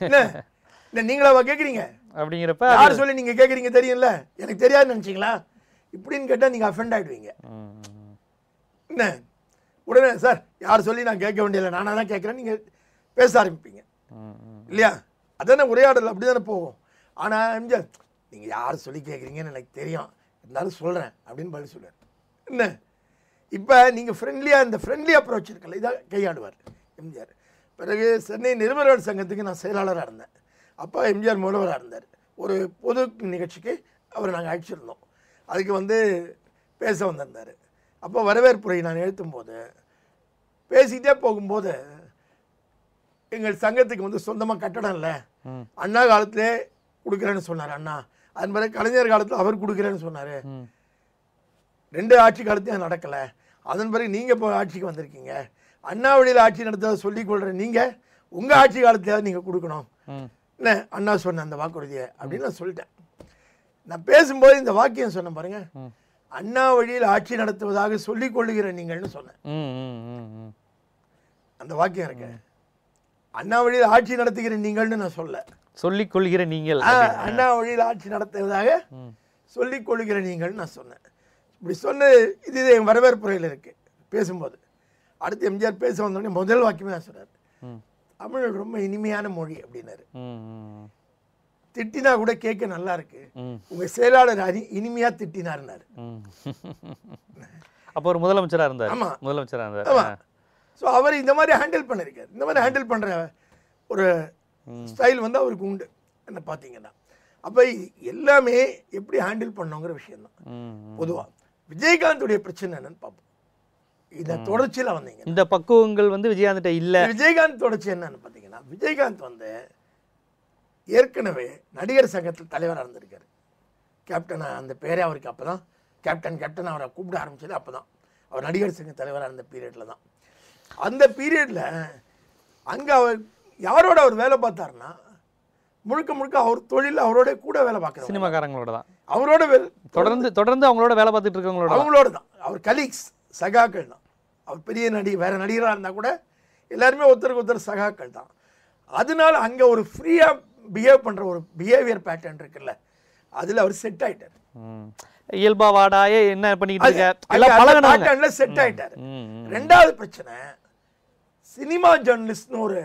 இல்லை நீங்களா கேட்குறீங்க அப்படிங்கிறப்ப யார் சொல்லி நீங்கள் கேட்குறீங்க தெரியும்ல எனக்கு தெரியாதுன்னு நினைச்சீங்களா இப்படின்னு கேட்டால் நீங்கள் அஃபெண்ட் ஆயிடுவீங்க என்ன உடனே சார் யார் சொல்லி நான் கேட்க வேண்டியதில்லை நானாக தான் கேட்குறேன் நீங்கள் பேச ஆரம்பிப்பீங்க இல்லையா அதான உரையாடல் அப்படி தானே போகும் ஆனால் எம்ஜிஆர் நீங்கள் யார் சொல்லி கேட்குறீங்கன்னு எனக்கு தெரியும் இருந்தாலும் சொல்கிறேன் அப்படின்னு பதில் சொல்லுவார் என்ன இப்போ நீங்கள் ஃப்ரெண்ட்லியாக இந்த ஃப்ரெண்ட்லி அப்ரோச் இருக்கல இதாக கையாடுவார் எம்ஜிஆர் பிறகு சென்னை நிருபர்கள் சங்கத்துக்கு நான் செயலாளராக இருந்தேன் அப்போ எம்ஜிஆர் முதல்வராக இருந்தார் ஒரு பொது நிகழ்ச்சிக்கு அவர் நாங்கள் அழைச்சிருந்தோம் அதுக்கு வந்து பேச வந்திருந்தார் அப்போ வரவேற்புரை நான் எழுத்தும் போது பேசிக்கிட்டே போகும்போது எங்கள் சங்கத்துக்கு வந்து சொந்தமாக கட்டடம் இல்லை அண்ணா காலத்திலே கொடுக்குறேன்னு சொன்னார் அண்ணா அது மாதிரி கலைஞர் காலத்தில் அவர் கொடுக்குறேன்னு சொன்னார் ரெண்டு ஆட்சி காலத்தையும் நடக்கலை அதன் பிறகு நீங்கள் இப்போ ஆட்சிக்கு வந்திருக்கீங்க அண்ணா வழியில் ஆட்சி நடத்த சொல்லிக் கொள்கிறேன் நீங்கள் உங்கள் ஆட்சி காலத்தையாவது நீங்கள் கொடுக்கணும் என்ன அண்ணா சொன்ன அந்த வாக்குறுதியை அப்படின்னு நான் சொல்லிட்டேன் நான் பேசும்போது இந்த வாக்கியம் சொன்னேன் பாருங்க அண்ணா வழியில் ஆட்சி நடத்துவதாக சொல்லிக் கொள்ளுகிறேன் நீங்கள்னு சொன்னேன் அந்த வாக்கியம் இருக்கேன் அண்ணா வழியில் ஆட்சி நடத்துகிற நீங்கள்னு நான் சொல்ல சொல்லிக் கொள்கிற நீங்கள் அண்ணா வழியில் ஆட்சி நடத்துவதாக சொல்லிக் கொள்கிற நீங்கள் நான் சொன்னேன் இப்படி சொன்ன இது என் வரவேற்புறையில் இருக்குது பேசும்போது அடுத்து எம்ஜிஆர் பேச வந்தோடனே முதல் வாக்கியமே நான் சொன்னார் தமிழ் ரொம்ப இனிமையான மொழி அப்படின்னாரு திட்டினா கூட கேட்க நல்லா இருக்கு உங்க செயலாளர் அறி இனிமையா திட்டினார்னாரு <laughs> அப்போ ஒரு முதலமைச்சராக இருந்தார் ஆமா முதலமைச்சராக இருந்தார் ஸோ அவர் இந்த மாதிரி ஹேண்டில் பண்ணியிருக்கார் இந்த மாதிரி ஹேண்டில் பண்ணுற ஒரு ஸ்டைல் வந்து அவருக்கு உண்டு என்ன பார்த்தீங்கன்னா அப்போ எல்லாமே எப்படி ஹேண்டில் பண்ணோங்கிற விஷயந்தான் பொதுவாக விஜயகாந்துடைய பிரச்சனை என்னன்னு பார்ப்போம் இதை தொடர்ச்சியில் வந்தீங்க இந்த பக்குவங்கள் வந்து விஜயகாந்த் இல்லை விஜயகாந்த் தொடர்ச்சி என்னன்னு பார்த்தீங்கன்னா விஜயகாந்த் வந்து ஏற்கனவே நடிகர் சங்கத்தில் தலைவராக இருந்திருக்காரு கேப்டன் அந்த பேரே அவருக்கு அப்போ தான் கேப்டன் கேப்டன் அவரை கூப்பிட ஆரம்பிச்சது அப்போ தான் அவர் நடிகர் சங்க தலைவராக இருந்த பீரியடில் தான் அந்த பீரியடில் அங்கே அவர் யாரோட அவர் வேலை பார்த்தாருன்னா முழுக்க முழுக்க அவர் தொழில் அவரோட கூட வேலை பார்க்குற சினிமாக்காரங்களோட தான் அவரோட தொடர்ந்து தொடர்ந்து அவங்களோட வேலை பார்த்துட்டு இருக்கவங்களோட அவங்களோட தான் அவர் கலீக்ஸ் சகாக்கள் தான் அவர் பெரிய நடிகை வேறு நடிகராக இருந்தால் கூட எல்லாருமே ஒருத்தருக்கு ஒருத்தர் சகாக்கள் தான் அதனால அங்கே ஒரு ஃப்ரீயாக பிஹேவ் பண்ணுற ஒரு பிஹேவியர் பேட்டர்ன் இருக்குல்ல அதில் அவர் செட் ஆகிட்டார் இயல்பா வாடாயே என்ன பண்ணிக்கிட்டு செட் ஆகிட்டார் ரெண்டாவது பிரச்சனை சினிமா ஜேர்னலிஸ்ட்னு ஒரு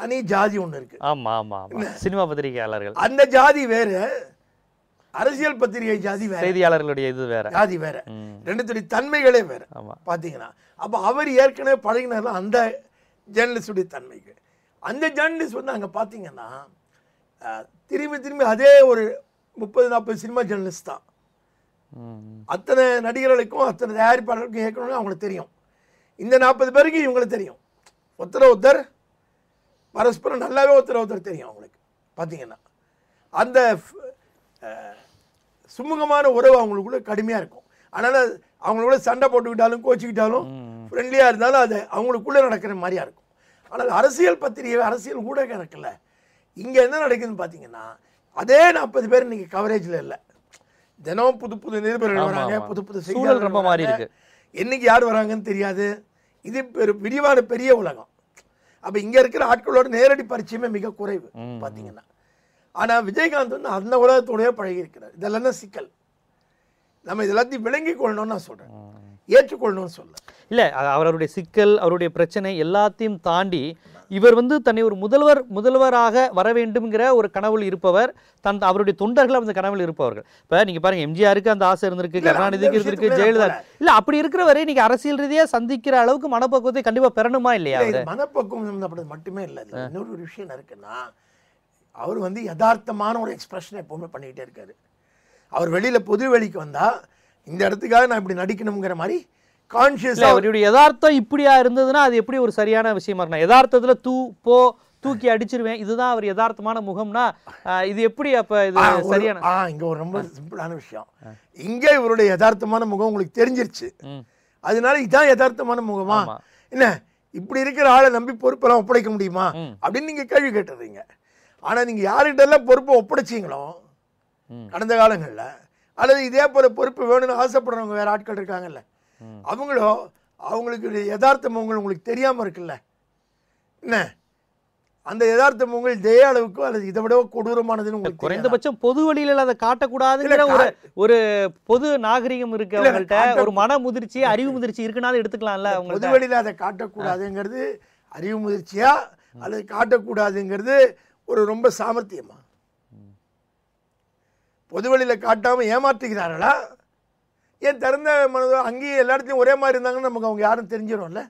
தனி ஜாதி ஒன்று இருக்கு ஆமா ஆமா சினிமா பத்திரிகையாளர்கள் அந்த ஜாதி வேற அரசியல் பத்திரிகை ஜாதி வேற செய்தியாளர்களுடைய இது வேற ஜாதி வேற ரெண்டுத்துடைய தன்மைகளே வேற ஆமா பாத்தீங்கன்னா அப்போ அவர் ஏற்கனவே பழகினாலும் அந்த ஜேர்னலிஸ்டுடைய தன்மைக்கு அந்த ஜேர்னலிஸ்ட் வந்து அங்கே பார்த்தீங்கன்னா திரும்பி திரும்பி அதே ஒரு முப்பது நாற்பது சினிமா ஜேர்னலிஸ்ட் தான் அத்தனை நடிகர்களுக்கும் அத்தனை தயாரிப்பாளர்களுக்கும் ஏற்கனவே அவங்களுக்கு தெரியும் இந்த நாற்பது பேருக்கு இவங்களுக்கு தெரியும் உத்தரவுத்தர் ஒருத்தர் பரஸ்பரம் நல்லாவே உத்தரவுத்தர் ஒருத்தர் தெரியும் அவங்களுக்கு பார்த்தீங்கன்னா அந்த சுமூகமான உறவு அவங்களுக்குள்ள கடுமையாக இருக்கும் அதனால் அவங்களுக்குள்ள சண்டை போட்டுக்கிட்டாலும் கோச்சிக்கிட்டாலும் ஃப்ரெண்ட்லியாக இருந்தாலும் அது அவங்களுக்குள்ளே நடக்கிற மாதிரியாக இருக்கும் ஆனால் அரசியல் பத்திரிகை அரசியல் ஊடகம் இருக்குல்ல இங்கே என்ன நடக்குதுன்னு பார்த்தீங்கன்னா அதே நாற்பது பேர் இன்றைக்கி கவரேஜில் இல்லை தினம் புது புது நிருபர்கள் வராங்க புது புது செய்திகள் ரொம்ப மாறி இருக்கு என்னைக்கு யார் வராங்கன்னு தெரியாது இது பெரு விரிவான பெரிய உலகம் அப்போ இங்கே இருக்கிற ஆட்களோட நேரடி பரிச்சயமே மிக குறைவு பார்த்தீங்கன்னா ஆனால் விஜயகாந்த் வந்து அந்த உலகத்தோடய பழகி இருக்கிறார் இதெல்லாம் தான் சிக்கல் நம்ம இதெல்லாத்தையும் விளங்கி கொள்ளணும்னு நான் சொல்கிறேன் ஏற்றுக்கொள்ளணும்னு சொல்ல இல்லை அவருடைய சிக்கல் அவருடைய பிரச்சனை எல்லாத்தையும் தாண்டி இவர் வந்து தன்னை ஒரு முதல்வர் முதல்வராக வர வேண்டும்ங்கிற ஒரு கனவில் இருப்பவர் தன் அவருடைய தொண்டர்கள் அந்த கனவில் இருப்பவர்கள் இப்போ நீங்கள் பாருங்கள் எம்ஜிஆருக்கு அந்த ஆசை இருந்திருக்கு கருணாநிதிக்கு இருந்திருக்கு ஜெயலலிதா இல்லை அப்படி இருக்கிறவரை நீங்கள் அரசியல் ரீதியாக சந்திக்கிற அளவுக்கு மனப்பக்குவத்தை கண்டிப்பாக பெறணுமா இல்லையா மனப்பக்குவம் மட்டுமே இல்லை இன்னொரு ஒரு விஷயம் இருக்குன்னா அவர் வந்து யதார்த்தமான ஒரு எக்ஸ்பிரஷன் எப்போவுமே பண்ணிக்கிட்டே இருக்காரு அவர் வெளியில் பொது வெளிக்கு வந்தால் இந்த இடத்துக்காக நான் இப்படி நடிக்கணுங்கிற மாதிரி கான்ஷியஸ் அவருடைய யதார்த்தம் இப்படியா இருந்ததுன்னா அது எப்படி ஒரு சரியான விஷயமா இருக்கும் யதார்த்தத்துல தூ போ தூக்கி அடிச்சிருவேன் இதுதான் அவர் யதார்த்தமான முகம்னா இது எப்படி அப்ப இது சரியான ஆ இங்க ஒரு ரொம்ப சிம்பிளான விஷயம் இங்க இவருடைய யதார்த்தமான முகம் உங்களுக்கு தெரிஞ்சிருச்சு அதனால இதுதான் யதார்த்தமான முகமா என்ன இப்படி இருக்கிற ஆளை நம்பி பொறுப்பெல்லாம் ஒப்படைக்க முடியுமா அப்படின்னு நீங்க கேள்வி கேட்டுறீங்க ஆனா நீங்க யாருகிட்ட எல்லாம் பொறுப்பை ஒப்படைச்சீங்களோ கடந்த காலங்கள்ல அல்லது இதே போல பொறுப்பு வேணும்னு ஆசைப்படுறவங்க வேற ஆட்கள் இருக்காங்கல்ல அவங்களும் அவங்களுக்கு யதார்த்த முகங்கள் உங்களுக்கு தெரியாமல் இருக்குல்ல என்ன அந்த யதார்த்த முகங்கள் ஜெய அளவுக்கு அல்லது இதை விட கொடூரமானதுன்னு உங்களுக்கு குறைந்தபட்சம் பொது வழியில் அதை காட்டக்கூடாதுங்கிற ஒரு ஒரு பொது நாகரிகம் இருக்கு அவங்கள்ட்ட ஒரு மன முதிர்ச்சி அறிவு முதிர்ச்சி இருக்குனாலும் எடுத்துக்கலாம்ல பொது வழியில் அதை காட்டக்கூடாதுங்கிறது அறிவு முதிர்ச்சியா அல்லது காட்டக்கூடாதுங்கிறது ஒரு ரொம்ப சாமர்த்தியமா பொது காட்டாமல் ஏமாற்றுகிறார்களா ஏன் திறந்த மனதோ அங்கேயும் எல்லா இடத்துலையும் ஒரே மாதிரி இருந்தாங்கன்னு நமக்கு அவங்க யாரும் தெரிஞ்சிடும்ல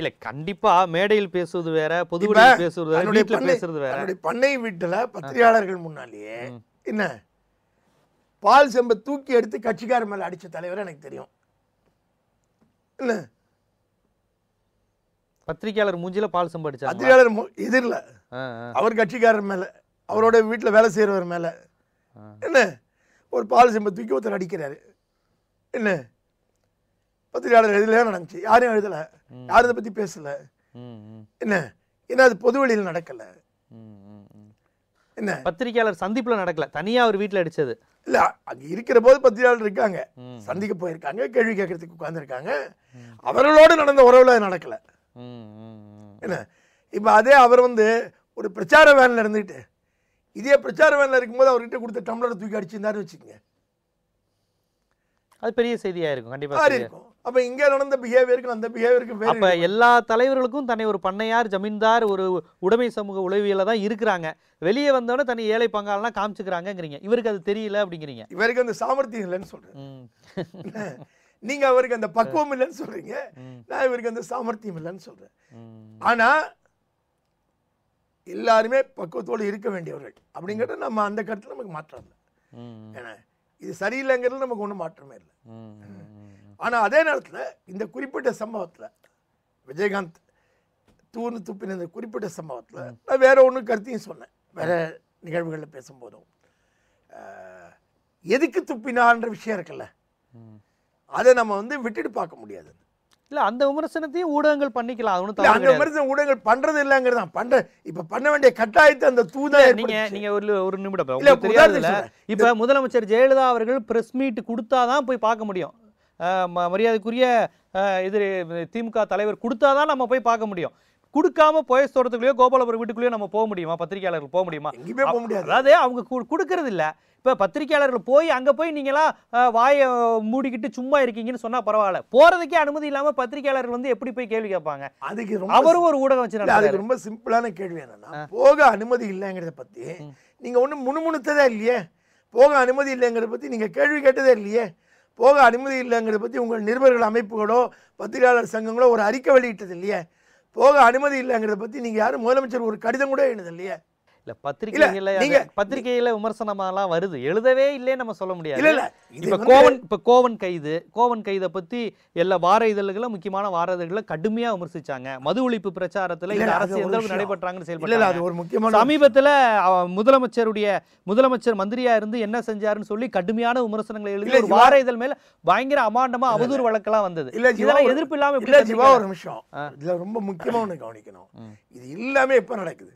இல்லை கண்டிப்பாக மேடையில் பேசுவது வேற பொது பேசுவது வேற பேசுறது வேற பண்ணை வீட்டில் பத்திரிகையாளர்கள் முன்னாலேயே என்ன பால் செம்பை தூக்கி எடுத்து கட்சிக்கார மேலே அடித்த தலைவர் எனக்கு தெரியும் என்ன பத்திரிகையாளர் மூஞ்சில பால் செம்பு அடிச்சா பத்திரிகையாளர் எதிரில் அவர் கட்சிக்காரர் மேலே அவரோட வீட்டில் வேலை செய்கிறவர் மேலே என்ன ஒரு பால் செம்பை தூக்கி ஒருத்தர் அடிக்கிறாரு என்ன பத்திரிகையாளர் எழுதலையா நடந்துச்சு யாரும் எழுதலை யாரும் இதை பற்றி பேசலை என்ன ஏன்னா அது பொது வெளியில் நடக்கலை என்ன பத்திரிகையாளர் சந்திப்பில் நடக்கல தனியாக அவர் வீட்டில் அடித்தது இல்லை அங்கே இருக்கிற போது பத்திரிகையாளர் இருக்காங்க சந்திக்க போயிருக்காங்க கேள்வி கேட்கறதுக்கு உட்காந்துருக்காங்க அவர்களோடு நடந்த உறவில் நடக்கலை என்ன இப்போ அதே அவர் வந்து ஒரு பிரச்சார வேனில் இருந்துட்டு இதே பிரச்சார வேனில் இருக்கும்போது அவர்கிட்ட கொடுத்த டம்ளரை தூக்கி அடிச்சிருந்தாருன்னு வச்சுக்கோங்க அது பெரிய செய்தியாக இருக்கும் கண்டிப்பாக இருக்கும் அப்போ இங்கே நடந்த பிஹேவியருக்கும் அந்த பிஹேவியருக்கும் அப்போ எல்லா தலைவர்களுக்கும் தன்னை ஒரு பண்ணையார் ஜமீன்தார் ஒரு உடைமை சமூக உளவியில் தான் இருக்கிறாங்க வெளியே வந்தோடனே தன்னை ஏழை பங்காளெல்லாம் காமிச்சுக்கிறாங்கங்கிறீங்க இவருக்கு அது தெரியல அப்படிங்கிறீங்க இவருக்கு அந்த சாமர்த்தியம் இல்லைன்னு சொல்றேன் <laughs> நீங்க அவருக்கு அந்த பக்குவம் இல்லைன்னு சொல்றீங்க நான் இவருக்கு அந்த சாமர்த்தியம் இல்லைன்னு சொல்றேன் ஆனா எல்லாருமே பக்குவத்தோடு இருக்க வேண்டியவர்கள் அப்படிங்கிறத நம்ம அந்த கருத்தில் நமக்கு மாற்றம் இல்லை ஏன்னா இது சரியில்லைங்கிறது நமக்கு ஒன்றும் மாற்றமே இல்லை ஆனால் அதே நேரத்தில் இந்த குறிப்பிட்ட சம்பவத்தில் விஜயகாந்த் தூர்ந்து துப்பின இந்த குறிப்பிட்ட சம்பவத்தில் நான் வேற ஒன்று கருத்தையும் சொன்னேன் வேற நிகழ்வுகளில் பேசும்போதும் எதுக்கு துப்பினான்ற விஷயம் இருக்குல்ல அதை நம்ம வந்து விட்டுட்டு பார்க்க முடியாது இல்லை அந்த விமர்சனத்தையும் ஊடகங்கள் பண்ணிக்கலாம் அது ஒன்றும் அந்த விமர்சனம் ஊடகங்கள் பண்ணுறது இல்லைங்கிறது தான் பண்ணுற இப்போ பண்ண வேண்டிய கட்டாயத்தை அந்த தூதர் நீங்கள் நீங்கள் ஒரு ஒரு நிமிடம் தெரியாது இப்போ முதலமைச்சர் ஜெயலலிதா அவர்கள் ப்ரெஸ் மீட் கொடுத்தா தான் போய் பார்க்க முடியும் மரியாதைக்குரிய இது திமுக தலைவர் கொடுத்தா தான் நம்ம போய் பார்க்க முடியும் கொடுக்காம போய் சொல்றதுக்குள்ளயோ கோபாலபுரம் வீட்டுக்குள்ளேயோ நம்ம போக முடியுமா பத்திரிகையாளர்கள் போக முடியுமா எங்கேயுமே போக முடியாது அதாவது அவங்க கொடுக்கறது இல்ல இப்போ பத்திரிகையாளர்கள் போய் அங்கே போய் நீங்களாம் வாயை மூடிக்கிட்டு சும்மா இருக்கீங்கன்னு சொன்னால் பரவாயில்ல போறதுக்கே அனுமதி இல்லாமல் பத்திரிகையாளர்கள் வந்து எப்படி போய் கேள்வி கேட்பாங்க அதுக்கு அவரும் ஒரு ஊடகம் வச்சு அதுக்கு ரொம்ப சிம்பிளான கேள்வி என்னன்னா போக அனுமதி இல்லைங்கிறத பற்றி நீங்கள் ஒன்றும் முணுமுணுத்ததே இல்லையே போக அனுமதி இல்லைங்கிறத பற்றி நீங்கள் கேள்வி கேட்டதே இல்லையே போக அனுமதி இல்லைங்கிறத பற்றி உங்கள் நிருபர்கள் அமைப்புகளோ பத்திரிகையாளர் சங்கங்களோ ஒரு அறிக்கை வெளியிட்டது இல்லையே போக அனுமதி இல்லைங்கிறத பற்றி நீங்கள் யாரும் முதலமைச்சர் ஒரு கடிதம் கூட எழுதலையே இல்ல பத்திரிகைல பத்திரிகையில விமர்சனமாலாம் வருது எழுதவே இல்லையே நம்ம சொல்ல முடியாது இல்ல இப்ப கோவன் இப்ப கோவன் கைது கோவன் கைத பத்தி எல்லா வார இதழ்களும் முக்கியமான வார இதழ்களை கடுமையா விமர்சிச்சாங்க மது ஒழிப்பு பிரச்சாரத்துல இந்த அரசு எந்த அளவுக்கு நடைபெற்றாங்கன்னு செயல்பட்டாங்க ஒரு முக்கியமான சமீபத்துல முதலமைச்சருடைய முதலமைச்சர் மந்திரியா இருந்து என்ன செஞ்சாருன்னு சொல்லி கடுமையான விமர்சனங்களை எழுதி ஒரு வார இதழ் மேல பயங்கர அமாண்டமா அவதூறு வழக்கெல்லாம் வந்தது இல்ல இதெல்லாம் எதிர்ப்பு இல்லாம ஒரு நிமிஷம் இதுல ரொம்ப முக்கியமா கவனிக்கணும் இது எல்லாமே எப்ப நடக்குது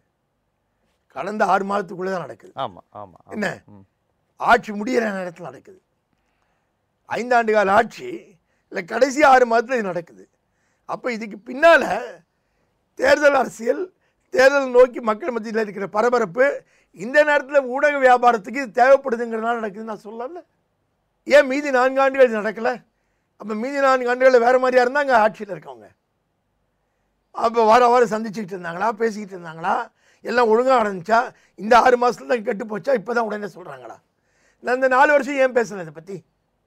கடந்த ஆறு மாதத்துக்குள்ளே தான் நடக்குது ஆமாம் ஆமாம் என்ன ஆட்சி முடிகிற நேரத்தில் நடக்குது ஐந்தாண்டு கால ஆட்சி இல்லை கடைசி ஆறு மாதத்தில் இது நடக்குது அப்போ இதுக்கு பின்னால் தேர்தல் அரசியல் தேர்தல் நோக்கி மக்கள் மத்தியில் இருக்கிற பரபரப்பு இந்த நேரத்தில் ஊடக வியாபாரத்துக்கு இது தேவைப்படுதுங்கிறதுனால நடக்குதுன்னு நான் சொல்லல ஏன் மீதி நான்கு ஆண்டுகள் இது நடக்கலை அப்போ மீதி நான்கு ஆண்டுகளில் வேறு மாதிரியாக இருந்தால் அங்கே ஆட்சியில் இருக்கவங்க அப்போ வாரம் வாரம் சந்திச்சுக்கிட்டு இருந்தாங்களா பேசிக்கிட்டு இருந்தாங்களா எல்லாம் ஒழுங்காக ஆரம்பிச்சா இந்த ஆறு மாதத்தில் தான் கெட்டு போச்சா இப்போ தான் உடனே சொல்கிறாங்களா நான் இந்த நாலு வருஷம் ஏன் பேசலை இதை பற்றி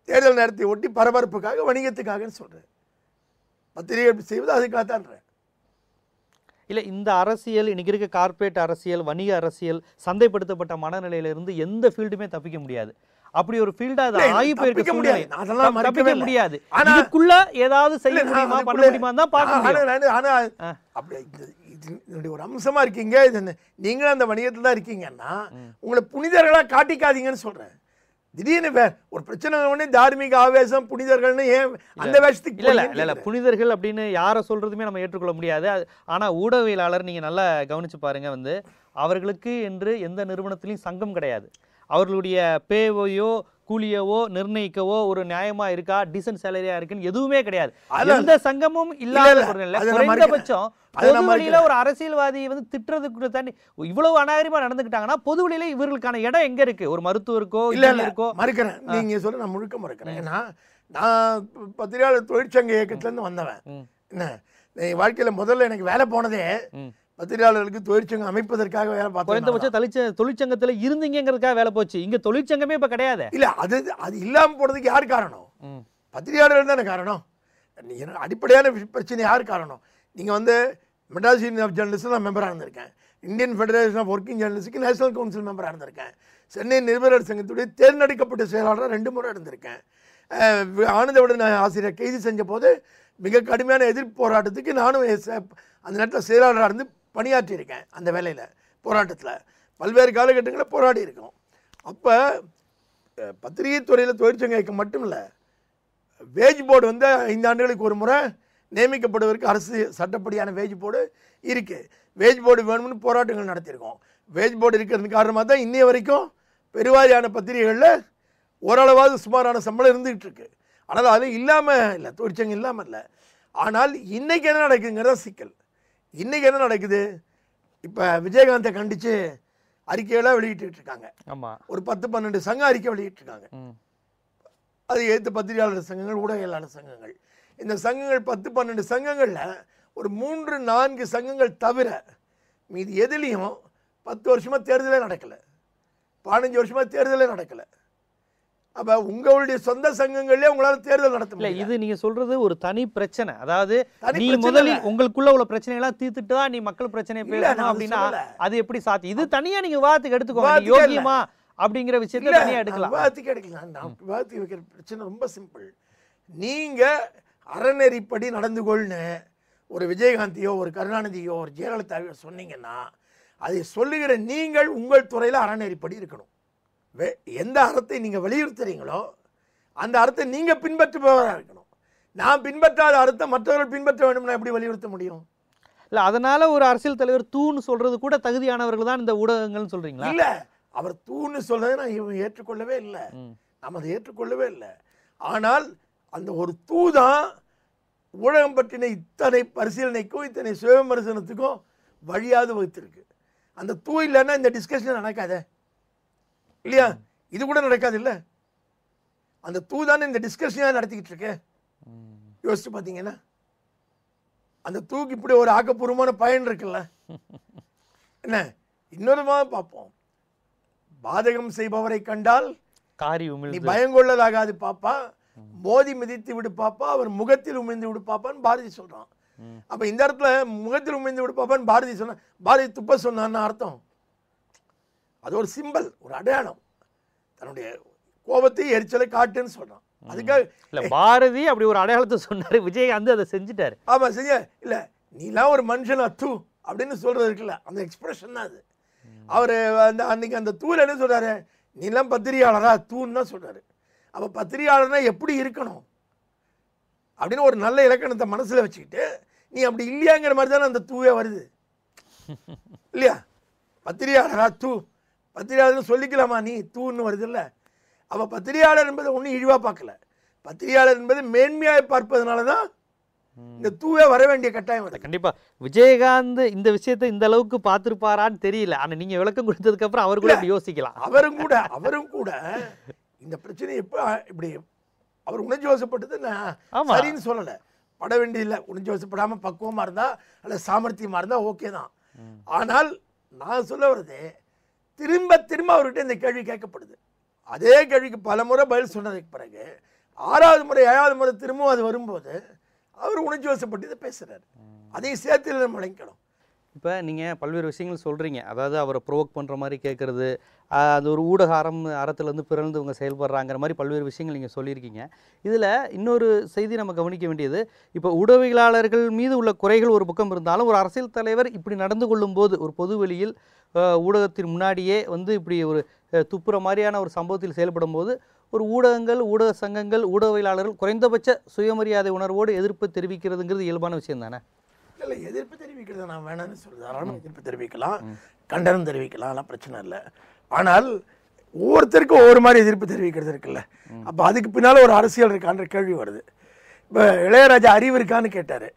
தேர்தல் நேரத்தை ஒட்டி பரபரப்புக்காக வணிகத்துக்காகன்னு சொல்கிறேன் பத்திரிகை செய்வது அதுக்காக தான்றேன் இல்லை இந்த அரசியல் இன்றைக்கி இருக்க கார்ப்பரேட் அரசியல் வணிக அரசியல் சந்தைப்படுத்தப்பட்ட மனநிலையிலிருந்து எந்த ஃபீல்டுமே தப்பிக்க முடியாது அப்படி ஒரு ஃபீல்டா அது ஆகி போயிருக்க முடியாது அதெல்லாம் தப்பிக்க முடியாது அதுக்குள்ள ஏதாவது செய்ய முடியுமா பண்ண முடியுமா தான் பார்க்க முடியும் அப்படி இதனுடைய ஒரு அம்சமாக இருக்கீங்க இது நீங்களும் அந்த வணிகத்தில் தான் இருக்கீங்கன்னா உங்களை புனிதர்களாக காட்டிக்காதீங்கன்னு சொல்கிறேன் திடீர்னு வேற ஒரு பிரச்சனை உடனே தார்மீக ஆவேசம் புனிதர்கள்னு ஏன் அந்த வேஷத்துக்கு இல்லை இல்லை இல்லை புனிதர்கள் அப்படின்னு யாரை சொல்கிறதுமே நம்ம ஏற்றுக்கொள்ள முடியாது ஆனால் ஊடகவியலாளர் நீங்கள் நல்லா கவனித்து பாருங்கள் வந்து அவர்களுக்கு என்று எந்த நிறுவனத்திலையும் சங்கம் கிடையாது அவர்களுடைய பேவையோ கூலியவோ நிர்ணயிக்கவோ ஒரு நியாயமா இருக்கா டீசன்ட் சேலரியா இருக்குன்னு எதுவுமே கிடையாது எந்த சங்கமும் இல்லாத குறைந்தபட்சம் பொதுவெளியில ஒரு அரசியல்வாதி வந்து திட்டுறதுக்கு தாண்டி இவ்வளவு அநாகரிமா நடந்துக்கிட்டாங்கன்னா பொது வழியில இவர்களுக்கான இடம் எங்க இருக்கு ஒரு மருத்துவருக்கோ இல்ல இருக்கோ மறுக்கிறேன் நீங்க சொல்ல நான் முழுக்க மறுக்கிறேன் ஏன்னா நான் பத்திரிகையாளர் தொழிற்சங்க இயக்கத்துல இருந்து வந்தவன் என்ன வாழ்க்கையில முதல்ல எனக்கு வேலை போனதே பத்திரிகையாளர்களுக்கு தொழிற்சங்கம் அமைப்பதற்காக வேலை பார்த்தோம் குறைந்தபட்சம் தொழிற்ச தொழிற்சங்கத்தில் இருந்தீங்கிறதுக்காக வேலை போச்சு இங்கே தொழிற்சங்கமே இப்போ கிடையாது இல்லை அது அது இல்லாமல் போனதுக்கு யார் காரணம் பத்திரிகையாளர்கள் தானே காரணம் அடிப்படையான பிரச்சனை யார் காரணம் நீங்கள் வந்து மெட்ராஸ் யூனியன் ஆஃப் ஜேர்னலிஸ்ட் நான் மெம்பராக இருந்திருக்கேன் இந்தியன் ஃபெடரேஷன் ஆஃப் ஒர்க்கிங் ஜேர்னலிஸ்ட்டுக்கு நேஷனல் கவுன்சில் மெம்பராக இருந்திருக்கேன் சென்னை நிர்வாக சங்கத்துடைய தேர்ந்தெடுக்கப்பட்ட செயலாளராக ரெண்டு முறை இருந்திருக்கேன் ஆனந்தவுடன் ஆசிரியர் கைது செஞ்ச போது மிக கடுமையான எதிர்ப்பு போராட்டத்துக்கு நானும் அந்த நேரத்தில் செயலாளராக இருந்து பணியாற்றியிருக்கேன் அந்த வேலையில் போராட்டத்தில் பல்வேறு காலகட்டங்களில் போராடி இருக்கோம் அப்போ பத்திரிகை துறையில் தொழிற்சங்க இயக்கம் மட்டும் இல்லை வேஜ் போர்டு வந்து ஐந்து ஆண்டுகளுக்கு ஒரு முறை நியமிக்கப்படுவதற்கு அரசு சட்டப்படியான வேஜ் போர்டு இருக்குது வேஜ் போர்டு வேணும்னு போராட்டங்கள் நடத்தியிருக்கோம் வேஜ் போர்டு இருக்கிறது காரணமாக தான் இன்னைய வரைக்கும் பெருவாரியான பத்திரிகைகளில் ஓரளவாவது சுமாரான சம்பளம் இருந்துகிட்டு இருக்கு ஆனால் அது இல்லாமல் இல்லை தொழிற்சங்கம் இல்லாமல் இல்லை ஆனால் இன்றைக்கி என்ன நடக்குங்கிறத சிக்கல் இன்றைக்கி என்ன நடக்குது இப்போ விஜயகாந்தை கண்டித்து அறிக்கையெல்லாம் வெளியிட்டு இருக்காங்க ஆமாம் ஒரு பத்து பன்னெண்டு சங்கம் அறிக்கை வெளியிட்டிருக்காங்க அது எழுத்து பத்திரிகையாளர் சங்கங்கள் ஊடகையாளர் சங்கங்கள் இந்த சங்கங்கள் பத்து பன்னெண்டு சங்கங்களில் ஒரு மூன்று நான்கு சங்கங்கள் தவிர மீது எதுலேயும் பத்து வருஷமாக தேர்தலே நடக்கலை பதினஞ்சு வருஷமாக தேர்தலே நடக்கலை அப்போ உங்களுடைய சொந்த சங்கங்களே உங்களால தேர்தல் நடத்த இல்லை இது நீங்க சொல்றது ஒரு தனி பிரச்சனை அதாவது நீ முதலில் உங்களுக்குள்ள உள்ள பிரச்சனைகள்லாம் தீர்த்துட்டு தான் நீ மக்கள் பிரச்சனையை பேசணும் அப்படின்னா அது எப்படி சாத்தி இது தனியா நீங்க விவாதத்துக்கு எடுத்துக்கோங்க யோகியமா அப்படிங்கிற விஷயத்தை தனியாக எடுக்கலாம் விவாதத்துக்கு எடுக்கலாம் நான் விவாதத்துக்கு வைக்கிற பிரச்சனை ரொம்ப சிம்பிள் நீங்க அறநெறிப்படி நடந்து கொள்னு ஒரு விஜயகாந்தியோ ஒரு கருணாநிதியோ ஒரு ஜெயலலிதாவையோ சொன்னீங்கன்னா அதை சொல்லுகிற நீங்கள் உங்கள் துறையில் அறநெறிப்படி இருக்கணும் எந்த அறத்தை நீங்கள் வலியுறுத்துறீங்களோ அந்த அறத்தை நீங்கள் பின்பற்றுபவராக இருக்கணும் நான் பின்பற்றாத அர்த்தம் மற்றவர்கள் பின்பற்ற வேண்டும் நான் எப்படி வலியுறுத்த முடியும் இல்லை அதனால் ஒரு அரசியல் தலைவர் தூண் சொல்கிறது கூட தகுதியானவர்கள் தான் இந்த ஊடகங்கள்னு சொல்கிறீங்களா இல்லை அவர் தூண் சொல்கிறது நான் ஏற்றுக்கொள்ளவே இல்லை நாம் அதை ஏற்றுக்கொள்ளவே இல்லை ஆனால் அந்த ஒரு தூ தான் ஊடகம் பற்றின இத்தனை பரிசீலனைக்கும் இத்தனை சுயமரிசனத்துக்கும் வழியாவது வகுத்திருக்கு அந்த தூ இல்லைன்னா இந்த டிஸ்கஷன் நடக்காதே இல்லையா இது கூட நடக்காது இல்ல அந்த தூதான இந்த டிஸ்கஷன் நடத்திக்கிட்டு இருக்கேன் யோசிச்சு பாத்தீங்கன்னா அந்த தூக்கு இப்படி ஒரு ஆக்கப்பூர்வமான பயன் இருக்குல்ல என்ன இன்னொரு பார்ப்போம் பாதகம் செய்பவரை கண்டால் காரி நீ பயங்கொள்ளலாகாது பாப்பா மோதி மிதித்து விடு பாப்பா அவர் முகத்தில் உமிழ்ந்து விடு பாப்பான்னு பாரதி சொல்றான் அப்ப இந்த இடத்துல முகத்தில் உமிழ்ந்து விடு பாப்பான்னு பாரதி சொன்ன பாரதி துப்ப சொன்னான்னு அர்த்தம் அது ஒரு சிம்பல் ஒரு அடையாளம் தன்னுடைய கோபத்தை எரிச்சலை காட்டுன்னு சொல்கிறான் அதுக்காக இல்லை பாரதி அப்படி ஒரு அடையாளத்தை சொன்னார் விஜயகாந்த் அதை செஞ்சுட்டாரு ஆமாம் செய்ய இல்லை நீலாம் ஒரு மனுஷன் அத்து அப்படின்னு சொல்கிறது இருக்குல்ல அந்த எக்ஸ்பிரஷன் தான் அது அவர் அந்த அன்றைக்கி அந்த தூள் என்ன சொல்கிறாரு நீலாம் பத்திரிகையாளரா தூன்னு தான் சொல்கிறாரு அப்போ பத்திரிகையாளர்னா எப்படி இருக்கணும் அப்படின்னு ஒரு நல்ல இலக்கணத்தை மனசில் வச்சுக்கிட்டு நீ அப்படி இல்லையாங்கிற மாதிரி தானே அந்த தூவே வருது இல்லையா பத்திரிகையாளரா தூ பத்திரிகையாளர் சொல்லிக்கலாமா நீ தூன்னு வருதுல்ல அப்போ பத்திரிகையாளர் என்பது ஒன்றும் இழிவாக பார்க்கல பத்திரிகையாளர் என்பது மேன்மையாக பார்ப்பதனால தான் இந்த தூவே வர வேண்டிய கட்டாயம் கண்டிப்பாக விஜயகாந்த் இந்த விஷயத்தை இந்த அளவுக்கு பார்த்துருப்பாரான்னு தெரியல ஆனால் நீங்கள் விளக்கம் கொடுத்ததுக்கப்புறம் அப்புறம் அவர் கூட யோசிக்கலாம் அவரும் கூட அவரும் கூட இந்த பிரச்சனை எப்ப இப்படி அவர் உணர்ச்சி வசப்பட்டது சரின்னு சொல்லலை பட வேண்டியதில்லை உணர்ச்சி வசப்படாம பக்குவமா இருந்தால் அல்ல சாமர்த்தியமா இருந்தால் ஓகே தான் ஆனால் நான் சொல்ல வர்றது திரும்ப திரும்ப அவர்கிட்ட இந்த கேள்வி கேட்கப்படுது அதே கேள்விக்கு பல முறை பதில் சொன்னதுக்கு பிறகு ஆறாவது முறை ஏழாவது முறை திரும்பவும் அது வரும்போது அவர் உணர்ச்சி வசப்பட்டு இதை பேசுகிறார் அதையும் சேர்த்து நம்ம விளங்கணும் இப்போ நீங்கள் பல்வேறு விஷயங்கள் சொல்கிறீங்க அதாவது அவரை ப்ரோவோக் பண்ணுற மாதிரி கேட்குறது அது ஒரு ஊடக அறம் அறத்துலேருந்து இவங்க செயல்படுறாங்கிற மாதிரி பல்வேறு விஷயங்கள் நீங்கள் சொல்லியிருக்கீங்க இதில் இன்னொரு செய்தி நம்ம கவனிக்க வேண்டியது இப்போ ஊடகவியலாளர்கள் மீது உள்ள குறைகள் ஒரு பக்கம் இருந்தாலும் ஒரு அரசியல் தலைவர் இப்படி நடந்து கொள்ளும்போது ஒரு பொது வெளியில் ஊடகத்தின் முன்னாடியே வந்து இப்படி ஒரு துப்புற மாதிரியான ஒரு சம்பவத்தில் செயல்படும் போது ஒரு ஊடகங்கள் ஊடக சங்கங்கள் ஊடகவியலாளர்கள் குறைந்தபட்ச சுயமரியாதை உணர்வோடு எதிர்ப்பு தெரிவிக்கிறதுங்கிறது இயல்பான விஷயம் தானே இல்லை எதிர்ப்பு தெரிவிக்கிறத நான் வேணாம்னு சொல்லி தாராளமாக எதிர்ப்பு தெரிவிக்கலாம் கண்டனம் தெரிவிக்கலாம் அதெல்லாம் பிரச்சனை இல்லை ஆனால் ஒவ்வொருத்தருக்கும் ஒவ்வொரு மாதிரி எதிர்ப்பு தெரிவிக்கிறது இருக்குல்ல அப்போ அதுக்கு பின்னால் ஒரு அரசியல் இருக்கான்ற கேள்வி வருது இப்போ இளையராஜா அறிவு இருக்கான்னு கேட்டார்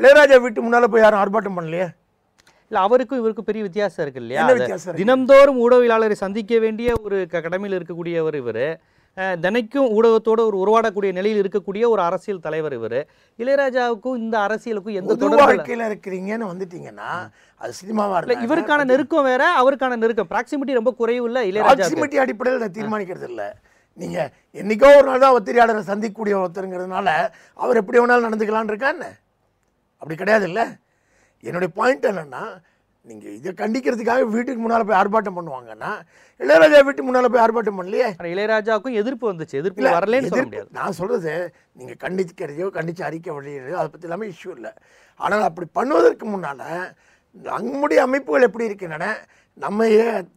இளையராஜா வீட்டு முன்னால் போய் யாரும் ஆர்ப்பாட்டம் பண்ணலையே இல்லை அவருக்கும் இவருக்கும் பெரிய வித்தியாசம் இருக்கு இல்லையா தினந்தோறும் ஊடகவியலாளரை சந்திக்க வேண்டிய ஒரு கடமையில் இருக்கக்கூடியவர் இவர் தினைக்கும் ஊடகத்தோடு ஒரு உருவாடக்கூடிய நிலையில் இருக்கக்கூடிய ஒரு அரசியல் தலைவர் இவர் இளையராஜாவுக்கும் இந்த அரசியலுக்கும் எந்த வாழ்க்கையில் இருக்கிறீங்கன்னு வந்துட்டீங்கன்னா அது சினிமாவாக இல்லை இவருக்கான நெருக்கம் வேற அவருக்கான நெருக்கம் ப்ராக்சிமிட்டி ரொம்ப குறைவு இல்லை இளையராஜா அடிப்படையில் நான் தீர்மானிக்கிறது இல்லை நீங்கள் என்றைக்கோ ஒரு நாள் தான் ஒத்திரியாளரை சந்திக்கக்கூடிய ஒருத்தருங்கிறதுனால அவர் எப்படி வேணாலும் நடந்துக்கலான் இருக்கான்னு அப்படி கிடையாது இல்லை என்னுடைய பாயிண்ட் என்னென்னா நீங்கள் இதை கண்டிக்கிறதுக்காக வீட்டுக்கு முன்னால் போய் ஆர்ப்பாட்டம் பண்ணுவாங்கன்னா இளையராஜா வீட்டுக்கு முன்னால் போய் ஆர்ப்பாட்டம் பண்ணலையே இளையராஜாவுக்கும் எதிர்ப்பு வந்துச்சு எதிர்ப்பு வரலன்னு சொல்ல முடியாது நான் சொல்கிறது நீங்கள் கண்டிக்கிறதையோ கண்டித்து அறிக்கை வழியோ அதை பற்றி எல்லாமே இஷ்யூ இல்லை ஆனால் அப்படி பண்ணுவதற்கு முன்னால் நம்முடைய அமைப்புகள் எப்படி இருக்கின்றன நம்ம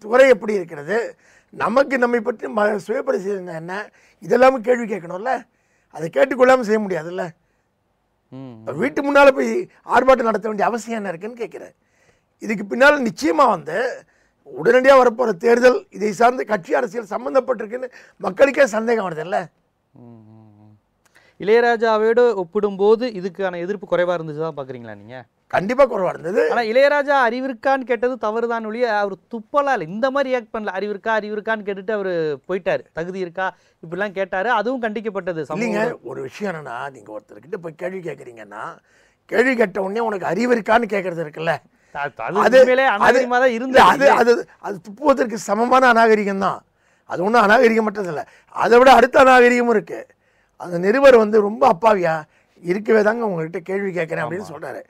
துறை எப்படி இருக்கிறது நமக்கு நம்மை பற்றி ம சுயபரிசீலனை என்ன இதெல்லாமே கேள்வி கேட்கணும்ல அதை கேட்டுக்கொள்ளாமல் செய்ய முடியாதுல்ல வீட்டு முன்னால் போய் ஆர்ப்பாட்டம் நடத்த வேண்டிய அவசியம் என்ன இருக்குன்னு கேட்குறேன் இதுக்கு பின்னால் நிச்சயமாக வந்து உடனடியாக வரப்போகிற தேர்தல் இதை சார்ந்து கட்சி அரசியல் சம்மந்தப்பட்டிருக்குன்னு மக்களுக்கே சந்தேகம் வருதுல்ல இளையராஜாவோடு ஒப்பிடும்போது இதுக்கான எதிர்ப்பு குறைவாக இருந்துச்சு தான் பார்க்குறீங்களா நீங்கள் கண்டிப்பாக குறைவாக இருந்தது ஆனால் இளையராஜா அறிவிற்கான்னு கேட்டது தவறு தான் ஒழிய அவர் துப்பலால் இல்லை இந்த மாதிரி ரியாக்ட் பண்ணல அறிவிற்கா அறிவிற்கான்னு கேட்டுட்டு அவர் போயிட்டார் தகுதி இருக்கா இப்படிலாம் கேட்டார் அதுவும் கண்டிக்கப்பட்டது சொல்லுங்க ஒரு விஷயம் என்னன்னா நீங்கள் ஒருத்தர்கிட்ட போய் கேள்வி கேட்குறீங்கன்னா கேள்வி கேட்ட உடனே உனக்கு அறிவு இருக்கான்னு கேட்குறது இருக்குல்ல துப்புவதற்கு சமமான அநாகரிகம் தான் அது ஒன்றும் அநாகரிகம் மட்டும் அதை விட அடுத்த அநாகரிகமும் இருக்கு அந்த நிருபர் வந்து ரொம்ப அப்பாவியா இருக்கவே தாங்க உங்ககிட்ட கேள்வி கேட்குறேன் அப்படின்னு சொல்றாரு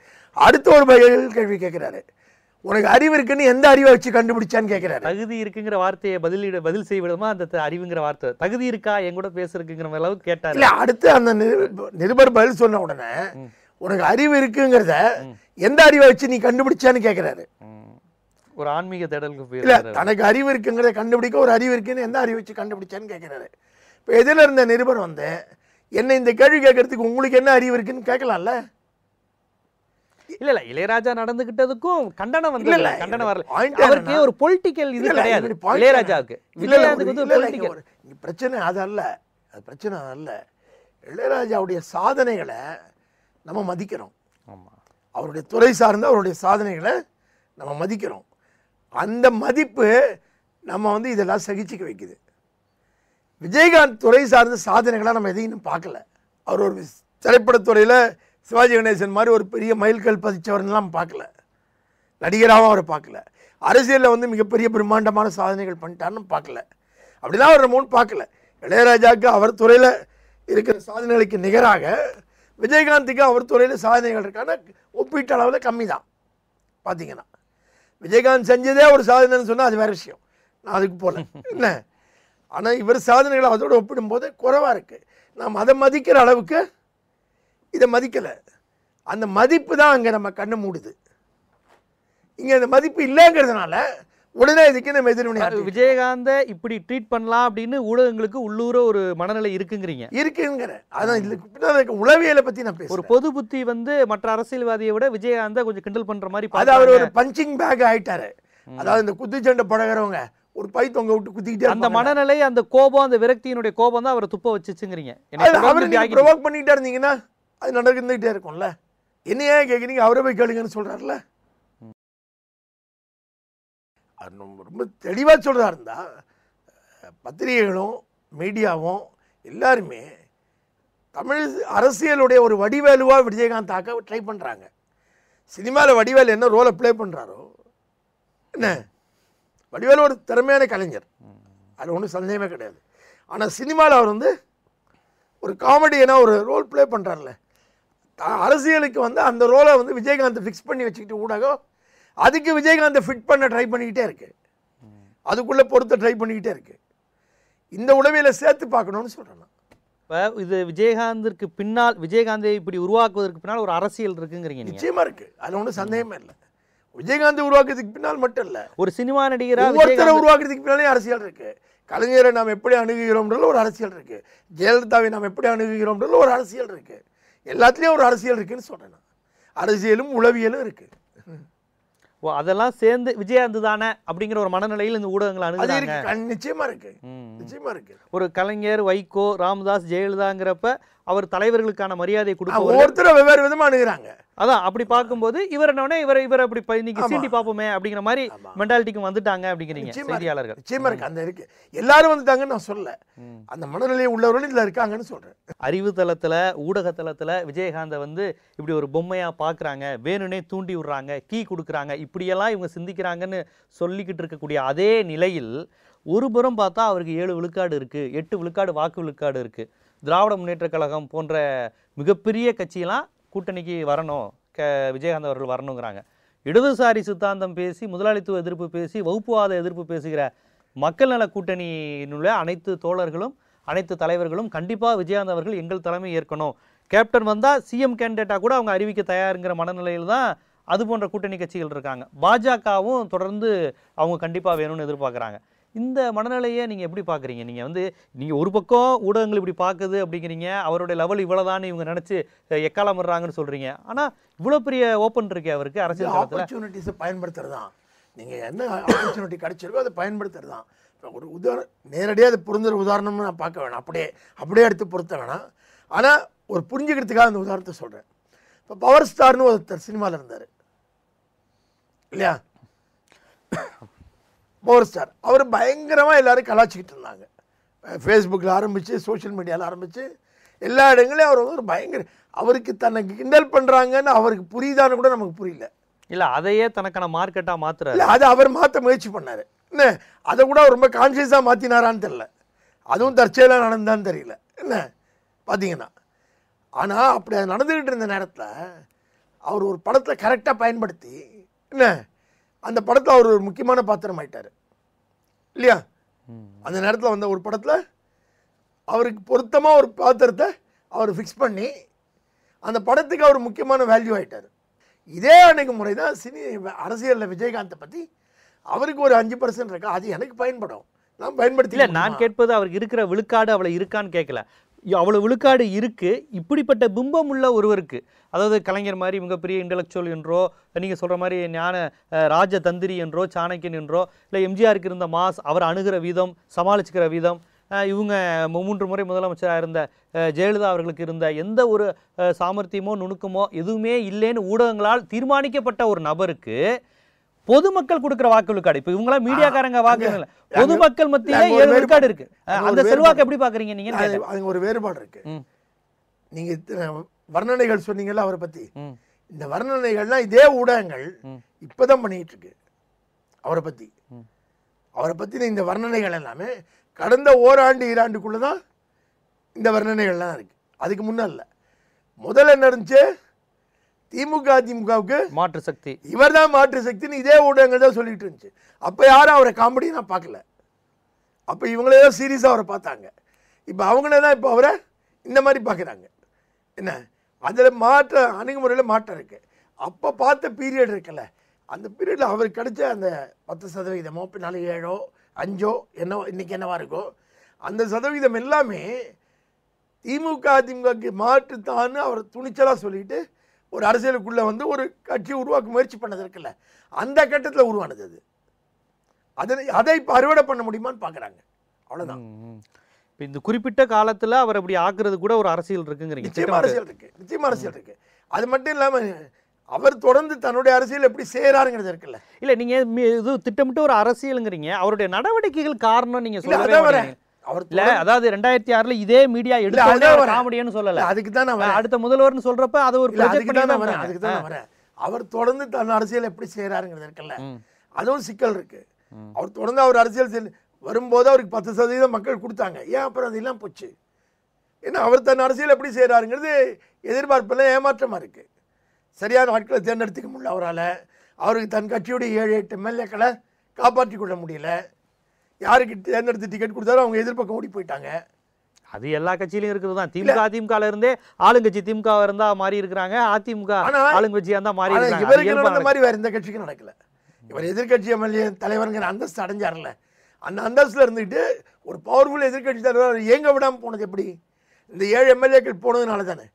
அடுத்த ஒரு பதில் கேள்வி கேட்கிறாரு உனக்கு அறிவு இருக்குன்னு எந்த அறிவை வச்சு கண்டுபிடிச்சான்னு கேட்கிறாரு தகுதி இருக்குங்கிற வார்த்தையை பதிலிட பதில் செய்விடுமா அந்த அறிவுங்கிற வார்த்தை தகுதி இருக்கா என் கூட பேசுறதுங்கிற அளவுக்கு கேட்டார் அடுத்து அந்த நிருபர் பதில் சொன்ன உடனே உனக்கு அறிவு இருக்குங்கிறத எந்த அறிவை வச்சு நீ கண்டுபிடிச்சான்னு கேட்கிறாரு ஒரு ஆன்மீக தேடலுக்கு இல்லை தனக்கு அறிவு இருக்குங்கிறத கண்டுபிடிக்க ஒரு அறிவு இருக்குன்னு எந்த அறிவு வச்சு கண்டுபிடிச்சான்னு கேட்கிறாரு இப்போ எதில் இருந்த நிருபர் வந்து என்னை இந்த கேள்வி கேட்கறதுக்கு உங்களுக்கு என்ன அறிவு இருக்குன்னு கேட்கலாம்ல இல்ல இல்ல இளையராஜா நடந்துகிட்டதுக்கும் கண்டனம் வந்து இல்ல கண்டனம் வரல அவருக்கு ஒரு பொலிட்டிக்கல் இது கிடையாது இளையராஜாவுக்கு இளையராஜாவுக்கு வந்து பிரச்சனை அது அல்ல அது பிரச்சனை அல்ல இளையராஜாவுடைய சாதனைகளை நம்ம மதிக்கிறோம் அவருடைய துறை சார்ந்த அவருடைய சாதனைகளை நம்ம மதிக்கிறோம் அந்த மதிப்பு நம்ம வந்து இதெல்லாம் சகிச்சுக்க வைக்குது விஜயகாந்த் துறை சார்ந்த சாதனைகளாக நம்ம எதையும் இன்னும் பார்க்கல அவர் ஒரு திரைப்படத்துறையில் சிவாஜி கணேசன் மாதிரி ஒரு பெரிய மயில்கல் பதிச்சவர்லாம் பார்க்கல நடிகராகவும் அவரை பார்க்கல அரசியலில் வந்து மிகப்பெரிய பிரம்மாண்டமான சாதனைகள் பண்ணிட்டார்னு பார்க்கல அப்படிதான் அவர் மூணு பார்க்கல இளையராஜாவுக்கு அவர் துறையில் இருக்கிற சாதனைகளுக்கு நிகராக விஜயகாந்துக்கு அவர் துறையில் சாதனைகள் இருக்கான ஒப்பீட்டு அளவில் கம்மி தான் பார்த்தீங்கன்னா விஜயகாந்த் செஞ்சதே ஒரு சாதனைன்னு சொன்னால் அது வேறு விஷயம் நான் அதுக்கு போகல <laughs> என்ன ஆனால் இவர் சாதனைகளை அதோடு ஒப்பிடும்போது குறைவாக இருக்குது நாம் அதை மதிக்கிற அளவுக்கு இதை மதிக்கலை அந்த மதிப்பு தான் அங்கே நம்ம கண்ணு மூடுது இங்கே அந்த மதிப்பு இல்லைங்கிறதுனால உடனே இதுக்கு நம்ம எதிர்வினை விஜயகாந்த இப்படி ட்ரீட் பண்ணலாம் அப்படின்னு ஊடகங்களுக்கு உள்ளூர ஒரு மனநிலை இருக்குங்கிறீங்க இருக்குங்கிற அதான் இதுக்கு உளவியலை பத்தி நான் பேசுறேன் ஒரு பொது புத்தி வந்து மற்ற அரசியல்வாதியை விட விஜயகாந்த கொஞ்சம் கிண்டல் பண்ற மாதிரி அது அவர் ஒரு பஞ்சிங் பேக் ஆயிட்டாரு அதாவது இந்த குத்துச்சண்டை பழகிறவங்க ஒரு பை தொங்க விட்டு குத்திக்கிட்டே அந்த மனநிலை அந்த கோபம் அந்த விரக்தியினுடைய கோபம் தான் அவரை துப்ப வச்சுச்சுங்கிறீங்க அவர் ப்ரொவோக் பண்ணிக்கிட்டே இருந்தீங்கன்னா அது நடந்துகிட்டே இருக்கும்ல என்னையே கேட்குறீங்க அவரை போய் கேளுங்கன்னு சொல்கிறாருல ரொம்ப தெளிவாக சொல்கிறதா இருந்தால் பத்திரிகைகளும் மீடியாவும் எல்லாருமே தமிழ் அரசியலுடைய ஒரு வடிவேலுவாக விஜயகாந்த் ஆக்க ட்ரை பண்ணுறாங்க சினிமாவில் வடிவேல் என்ன ரோலை ப்ளே பண்ணுறாரோ என்ன வடிவேல் ஒரு திறமையான கலைஞர் அதில் ஒன்றும் சந்தேகமே கிடையாது ஆனால் சினிமாவில் அவர் வந்து ஒரு என்ன ஒரு ரோல் ப்ளே பண்ணுறாருல்ல அரசியலுக்கு வந்து அந்த ரோலை வந்து விஜயகாந்த் ஃபிக்ஸ் பண்ணி வச்சுக்கிட்டு ஊடாக அதுக்கு விஜயகாந்தை ஃபிட் பண்ண ட்ரை பண்ணிக்கிட்டே இருக்கு அதுக்குள்ளே பொறுத்த ட்ரை பண்ணிக்கிட்டே இருக்கு இந்த உளவியில் சேர்த்து பார்க்கணும்னு சொல்கிறேன் இப்போ இது விஜயகாந்திற்கு பின்னால் விஜயகாந்தை இப்படி உருவாக்குவதற்கு பின்னால் ஒரு அரசியல் இருக்குங்கிறீங்க நிச்சயமாக இருக்கு அதில் ஒன்றும் சந்தேகமே இல்லை விஜயகாந்த் உருவாக்குறதுக்கு பின்னால் மட்டும் இல்லை ஒரு சினிமா நடிகராக ஒருத்தரை உருவாக்குறதுக்கு பின்னாலே அரசியல் இருக்கு கலைஞரை நாம் எப்படி அணுகுகிறோம்ன்றது ஒரு அரசியல் இருக்கு ஜெயலலிதாவை நாம் எப்படி அணுகுகிறோம்ன்றது ஒரு அரசியல் இருக்கு எல்லாத்துலேயும் ஒரு அரசியல் இருக்குன்னு சொல்கிறேன் அரசியலும் உளவியலும் இருக்குது ஓ அதெல்லாம் சேர்ந்து விஜயாந்து தானே அப்படிங்கிற ஒரு மனநிலையில் இந்த ஊடகங்கள் அணுகுறாங்க நிச்சயமா இருக்கு நிச்சயமா இருக்கு ஒரு கலைஞர் வைகோ ராமதாஸ் ஜெயலலிதாங்கிறப்ப அவர் தலைவர்களுக்கான மரியாதை கொடுக்க ஒருத்தர் வெவ்வேறு விதமா அணுகிறாங்க அதான் அப்படி பார்க்கும்போது இவர் என்ன இவர் இவர் அப்படி இன்னைக்கு சீண்டி பார்ப்போமே அப்படிங்கிற மாதிரி மென்டாலிட்டிக்கு வந்துட்டாங்க அப்படிங்கிறீங்க செய்தியாளர்கள் நிச்சயமா இருக்கு அந்த இருக்கு எல்லாரும் வந்துட்டாங்கன்னு நான் சொல்ல அந்த மனநிலையை உள்ளவர்களும் இதுல இருக்காங்கன்னு சொல்றேன் அறிவு தளத்துல ஊடக தளத்துல விஜயகாந்தை வந்து இப்படி ஒரு பொம்மையா பாக்குறாங்க வேணுனே தூண்டி விடுறாங்க கீ கொடுக்குறாங்க இப்படியெல்லாம் இவங்க சிந்திக்கிறாங்கன்னு சொல்லிக்கிட்டு இருக்கக்கூடிய அதே நிலையில் ஒரு புறம் பார்த்தா அவருக்கு ஏழு விழுக்காடு இருக்கு எட்டு விழுக்காடு வாக்கு விழுக்காடு இருக்கு திராவிட முன்னேற்ற கழகம் போன்ற மிகப்பெரிய கட்சியெல்லாம் கூட்டணிக்கு வரணும் க விஜயகாந்த் அவர்கள் வரணுங்கிறாங்க இடதுசாரி சித்தாந்தம் பேசி முதலாளித்துவ எதிர்ப்பு பேசி வகுப்புவாத எதிர்ப்பு பேசுகிற மக்கள் நல கூட்டணியினுள்ள அனைத்து தோழர்களும் அனைத்து தலைவர்களும் கண்டிப்பாக விஜயகாந்த் அவர்கள் எங்கள் தலைமை ஏற்கணும் கேப்டன் வந்தால் சிஎம் கேண்டிடேட்டாக கூட அவங்க அறிவிக்க தயாருங்கிற மனநிலையில் தான் அது போன்ற கூட்டணி கட்சிகள் இருக்காங்க பாஜகவும் தொடர்ந்து அவங்க கண்டிப்பாக வேணும்னு எதிர்பார்க்குறாங்க இந்த மனநிலையை நீங்கள் எப்படி பார்க்குறீங்க நீங்கள் வந்து நீங்கள் ஒரு பக்கம் ஊடகங்கள் இப்படி பார்க்குது அப்படிங்கிறீங்க அவருடைய லெவல் இவ்வளோதான் இவங்க நினச்சி எக்காலம் வர்றாங்கன்னு சொல்கிறீங்க ஆனால் இவ்வளோ பெரிய ஓப்பன் இருக்கு அவருக்கு அரசியல் ஆப்பர்ச்சுனிட்டிஸை பயன்படுத்துறது தான் நீங்கள் என்ன ஆப்பர்ச்சுனிட்டி கிடைச்சிருக்கோ அதை பயன்படுத்துறது தான் இப்போ ஒரு உதாரணம் நேரடியாக அதை புரிஞ்சுற உதாரணம்னு நான் பார்க்க வேணாம் அப்படியே அப்படியே எடுத்து பொருத்த வேணாம் ஆனால் ஒரு புரிஞ்சுக்கிறதுக்காக அந்த உதாரணத்தை சொல்கிறேன் இப்போ பவர் ஸ்டார்னு ஒருத்தர் சினிமாவில் இருந்தார் இல்லையா மோர் ஸ்டார் அவர் பயங்கரமாக எல்லோரும் கலாச்சிக்கிட்டு இருந்தாங்க ஃபேஸ்புக்கில் ஆரம்பித்து சோஷியல் மீடியாவில் ஆரம்பித்து எல்லா இடங்களையும் அவர் வந்து ஒரு பயங்கர அவருக்கு தன்னை கிண்டல் பண்ணுறாங்கன்னு அவருக்கு புரியுதான்னு கூட நமக்கு புரியல இல்லை அதையே தனக்கான மார்க்கெட்டாக மாற்றுற இல்லை அதை அவர் மாற்ற முயற்சி பண்ணார் என்ன அதை கூட அவர் ரொம்ப கான்ஷியஸாக மாற்றினாரான்னு தெரில அதுவும் தற்செயலாக நடந்தான்னு தெரியல என்ன பார்த்தீங்கன்னா ஆனால் அப்படி அது நடந்துக்கிட்டு இருந்த நேரத்தில் அவர் ஒரு படத்தை கரெக்டாக பயன்படுத்தி என்ன அந்த படத்தில் அவர் ஒரு முக்கியமான பாத்திரம் ஆயிட்டார் இல்லையா அந்த நேரத்தில் வந்த ஒரு படத்தில் அவருக்கு பொருத்தமாக ஒரு பாத்திரத்தை அவர் ஃபிக்ஸ் பண்ணி அந்த படத்துக்கு அவர் முக்கியமான வேல்யூ ஆகிட்டார் இதே அணுகுமுறை தான் சினி அரசியலில் விஜயகாந்தை பற்றி அவருக்கு ஒரு அஞ்சு பர்சன்ட் இருக்கா அது எனக்கு பயன்படும் நான் பயன்படுத்தி நான் கேட்பது அவருக்கு இருக்கிற விழுக்காடு அவளை இருக்கான்னு கேட்கல அவ்வளோ விழுக்காடு இருக்குது இப்படிப்பட்ட பிம்பம் உள்ள ஒருவருக்கு அதாவது கலைஞர் மாதிரி மிகப்பெரிய இன்டலெக்சுவல் என்றோ நீங்கள் சொல்கிற மாதிரி ஞான ராஜதந்திரி என்றோ சாணக்கியன் என்றோ இல்லை எம்ஜிஆருக்கு இருந்த மாஸ் அவர் அணுகிற விதம் சமாளிச்சுக்கிற விதம் இவங்க மூன்று முறை முதலமைச்சராக இருந்த ஜெயலலிதா அவர்களுக்கு இருந்த எந்த ஒரு சாமர்த்தியமோ நுணுக்கமோ எதுவுமே இல்லைன்னு ஊடகங்களால் தீர்மானிக்கப்பட்ட ஒரு நபருக்கு பொதுமக்கள் கொடுக்கிற வாக்குகளுக்கு விழுக்காடு இப்ப இவங்களா மீடியாக்காரங்க வாக்கு பொதுமக்கள் மத்தியில ஏழு விழுக்காடு இருக்கு அந்த செல்வாக்கு எப்படி பாக்குறீங்க நீங்க அது ஒரு வேறுபாடு இருக்கு நீங்க வர்ணனைகள் சொன்னீங்கல்ல அவரை பத்தி இந்த வர்ணனைகள்லாம் இதே ஊடகங்கள் இப்பதான் பண்ணிட்டு இருக்கு அவரை பத்தி அவரை பத்தின இந்த வர்ணனைகள் எல்லாமே கடந்த ஓராண்டு ஈராண்டுக்குள்ளதான் இந்த வர்ணனைகள்லாம் இருக்கு அதுக்கு முன்னல்ல முதல்ல என்ன இருந்துச்சு திமுக அதிமுகவுக்கு மாற்று சக்தி இவர் தான் மாற்று சக்தின்னு இதே ஊடகங்கள் தான் சொல்லிட்டு இருந்துச்சு அப்போ யாரும் அவரை காமெடி நான் பார்க்கல அப்போ இவங்களே தான் சீரியஸாக அவரை பார்த்தாங்க இப்போ அவங்களே தான் இப்போ அவரை இந்த மாதிரி பார்க்குறாங்க என்ன அதில் மாற்ற அணுகுமுறையில் மாற்றம் இருக்குது அப்போ பார்த்த பீரியட் இருக்குல்ல அந்த பீரியடில் அவருக்கு கிடைச்ச அந்த பத்து சதவீதமோ பின்னால் ஏழோ அஞ்சோ என்னவோ இன்றைக்கி என்னவா இருக்கோ அந்த சதவிகிதம் எல்லாமே திமுக அதிமுகக்கு மாற்றுத்தான்னு அவர் துணிச்சலாக சொல்லிட்டு ஒரு அரசியலுக்குள்ளே வந்து ஒரு கட்சி உருவாக்க முயற்சி பண்ணது இருக்குல்ல அந்த கட்டத்தில் உருவானது அது அதை அதை இப்போ அறுவடை பண்ண முடியுமான்னு பார்க்குறாங்க அவ்வளோதான் இப்போ இந்த குறிப்பிட்ட காலத்தில் அவர் அப்படி ஆக்குறது கூட ஒரு அரசியல் இருக்குங்கிறீங்க நிச்சயமாக அரசியல் இருக்குது நிச்சயமாக அரசியல் இருக்குது அது மட்டும் இல்லாமல் அவர் தொடர்ந்து தன்னுடைய அரசியல் எப்படி சேராருங்கிறது இருக்குல்ல இல்லை நீங்கள் இது திட்டமிட்டு ஒரு அரசியலுங்கிறீங்க அவருடைய நடவடிக்கைகள் காரணம் நீங்கள் சொல்லுங்க அவர் அதாவது ரெண்டாயிரத்தி ஆறுல இதே மீடியா எடுத்து காமெடியன்னு சொல்லல அதுக்கு தான் நான் அடுத்த முதல்வர்னு சொல்றப்ப அது ஒரு அதுக்கு தான் வரேன் அதுக்கு தான் வரேன் அவர் தொடர்ந்து தன் அரசியல் எப்படி செய்யறாருங்கிறது இருக்குல்ல அதுவும் சிக்கல் இருக்கு அவர் தொடர்ந்து அவர் அரசியல் வரும்போது அவருக்கு பத்து சதவீதம் மக்கள் கொடுத்தாங்க ஏன் அப்புறம் அதெல்லாம் போச்சு ஏன்னா அவர் தன் அரசியல் எப்படி செய்கிறாருங்கிறது எதிர்பார்ப்பெல்லாம் ஏமாற்றமாக இருக்குது சரியான ஆட்களை தேர்ந்தெடுத்துக்க முடியல அவரால் அவருக்கு தன் கட்சியுடைய ஏழு எட்டு எம்எல்ஏக்களை காப்பாற்றி கொள்ள முடியல யாருக்கு தேர்ந்தெடுத்து டிக்கெட் கொடுத்தாலும் அவங்க எதிர்ப்பக்கம் ஓடி போயிட்டாங்க அது எல்லா கட்சியிலும் இருக்கிறது தான் திமுக அதிமுக இருந்தே ஆளுங்கட்சி திமுக இருந்தா மாறி இருக்கிறாங்க அதிமுக ஆளுங்கட்சியா இருந்தா மாறி இவருக்கு மாதிரி வேற எந்த கட்சிக்கும் நடக்கல இவர் எதிர்கட்சி எம்எல்ஏ தலைவருங்கிற அந்தஸ்து அடைஞ்சாருல அந்த அந்தஸ்துல இருந்துட்டு ஒரு பவர்ஃபுல் எதிர்கட்சி தலைவர் இயங்க விடாமல் போனது எப்படி இந்த ஏழு எம்எல்ஏக்கள் போனதுனால தானே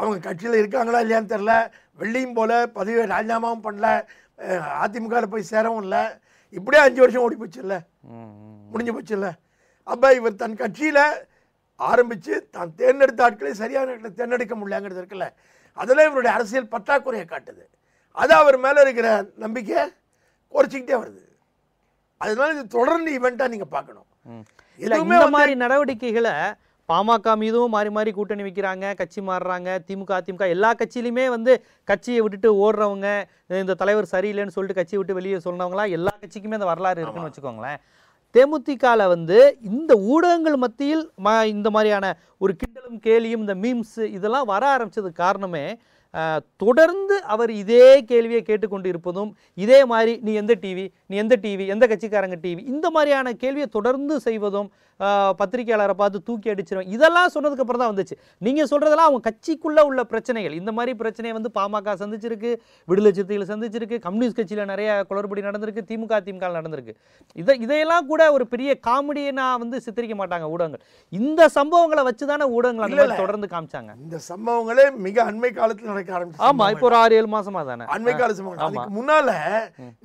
அவங்க கட்சியில் இருக்காங்களா இல்லையான்னு தெரில வெள்ளியும் போல பதவியை ராஜினாமாவும் பண்ணல அதிமுகவில் போய் சேரவும் இல்லை இப்படியே அஞ்சு வருஷம் ஓடி போச்சுல்ல முடிஞ்சு போச்சுல்ல அப்போ இவர் தன் கட்சியில் ஆரம்பித்து தான் தேர்ந்தெடுத்த ஆட்களை சரியான இடத்துல தேர்ந்தெடுக்க முடியலங்கிறது இருக்குல்ல அதெல்லாம் இவருடைய அரசியல் பற்றாக்குறையை காட்டுது அது அவர் மேலே இருக்கிற நம்பிக்கையை குறைச்சிக்கிட்டே வருது அதனால இது தொடர்ந்து இவெண்ட்டாக நீங்கள் பார்க்கணும் எதுவுமே மாதிரி நடவடிக்கைகளை பாமக மீதும் மாறி மாறி கூட்டணி வைக்கிறாங்க கட்சி மாறுறாங்க திமுக அதிமுக எல்லா கட்சியிலுமே வந்து கட்சியை விட்டுட்டு ஓடுறவங்க இந்த தலைவர் சரியில்லைன்னு சொல்லிட்டு கட்சியை விட்டு வெளியே சொன்னவங்களாம் எல்லா கட்சிக்குமே அந்த வரலாறு இருக்குன்னு வச்சுக்கோங்களேன் தேமுதிகால வந்து இந்த ஊடகங்கள் மத்தியில் இந்த மாதிரியான ஒரு கிண்டலும் கேலியும் இந்த மீம்ஸ் இதெல்லாம் வர ஆரம்பித்ததுக்கு காரணமே தொடர்ந்து அவர் இதே கேள்வியை கேட்டுக்கொண்டு இருப்பதும் இதே மாதிரி நீ எந்த டிவி நீ எந்த டிவி எந்த கட்சிக்காரங்க டிவி இந்த மாதிரியான கேள்வியை தொடர்ந்து செய்வதும் பத்திரிகையாளரை பார்த்து தூக்கி அடிச்சிடும் இதெல்லாம் சொன்னதுக்கு அப்புறம் தான் வந்துச்சு நீங்கள் சொல்கிறதெல்லாம் அவங்க கட்சிக்குள்ளே உள்ள பிரச்சனைகள் இந்த மாதிரி பிரச்சனையை வந்து பாமக சந்திச்சிருக்கு விடுதலை சிறுத்தைகள் சந்திச்சிருக்கு கம்யூனிஸ்ட் கட்சியில் நிறைய குளறுபடி நடந்திருக்கு திமுக திமுக நடந்திருக்கு இதை இதையெல்லாம் கூட ஒரு பெரிய நான் வந்து சித்தரிக்க மாட்டாங்க ஊடகங்கள் இந்த சம்பவங்களை வச்சு தானே ஊடகங்கள் தொடர்ந்து காமிச்சாங்க இந்த சம்பவங்களே மிக அண்மை காலத்தில் நடக்க ஆரம்பிச்சு ஆமாம் இப்போ ஒரு ஆறு ஏழு மாசமாக தானே அண்மை கால சம்பவம் முன்னால்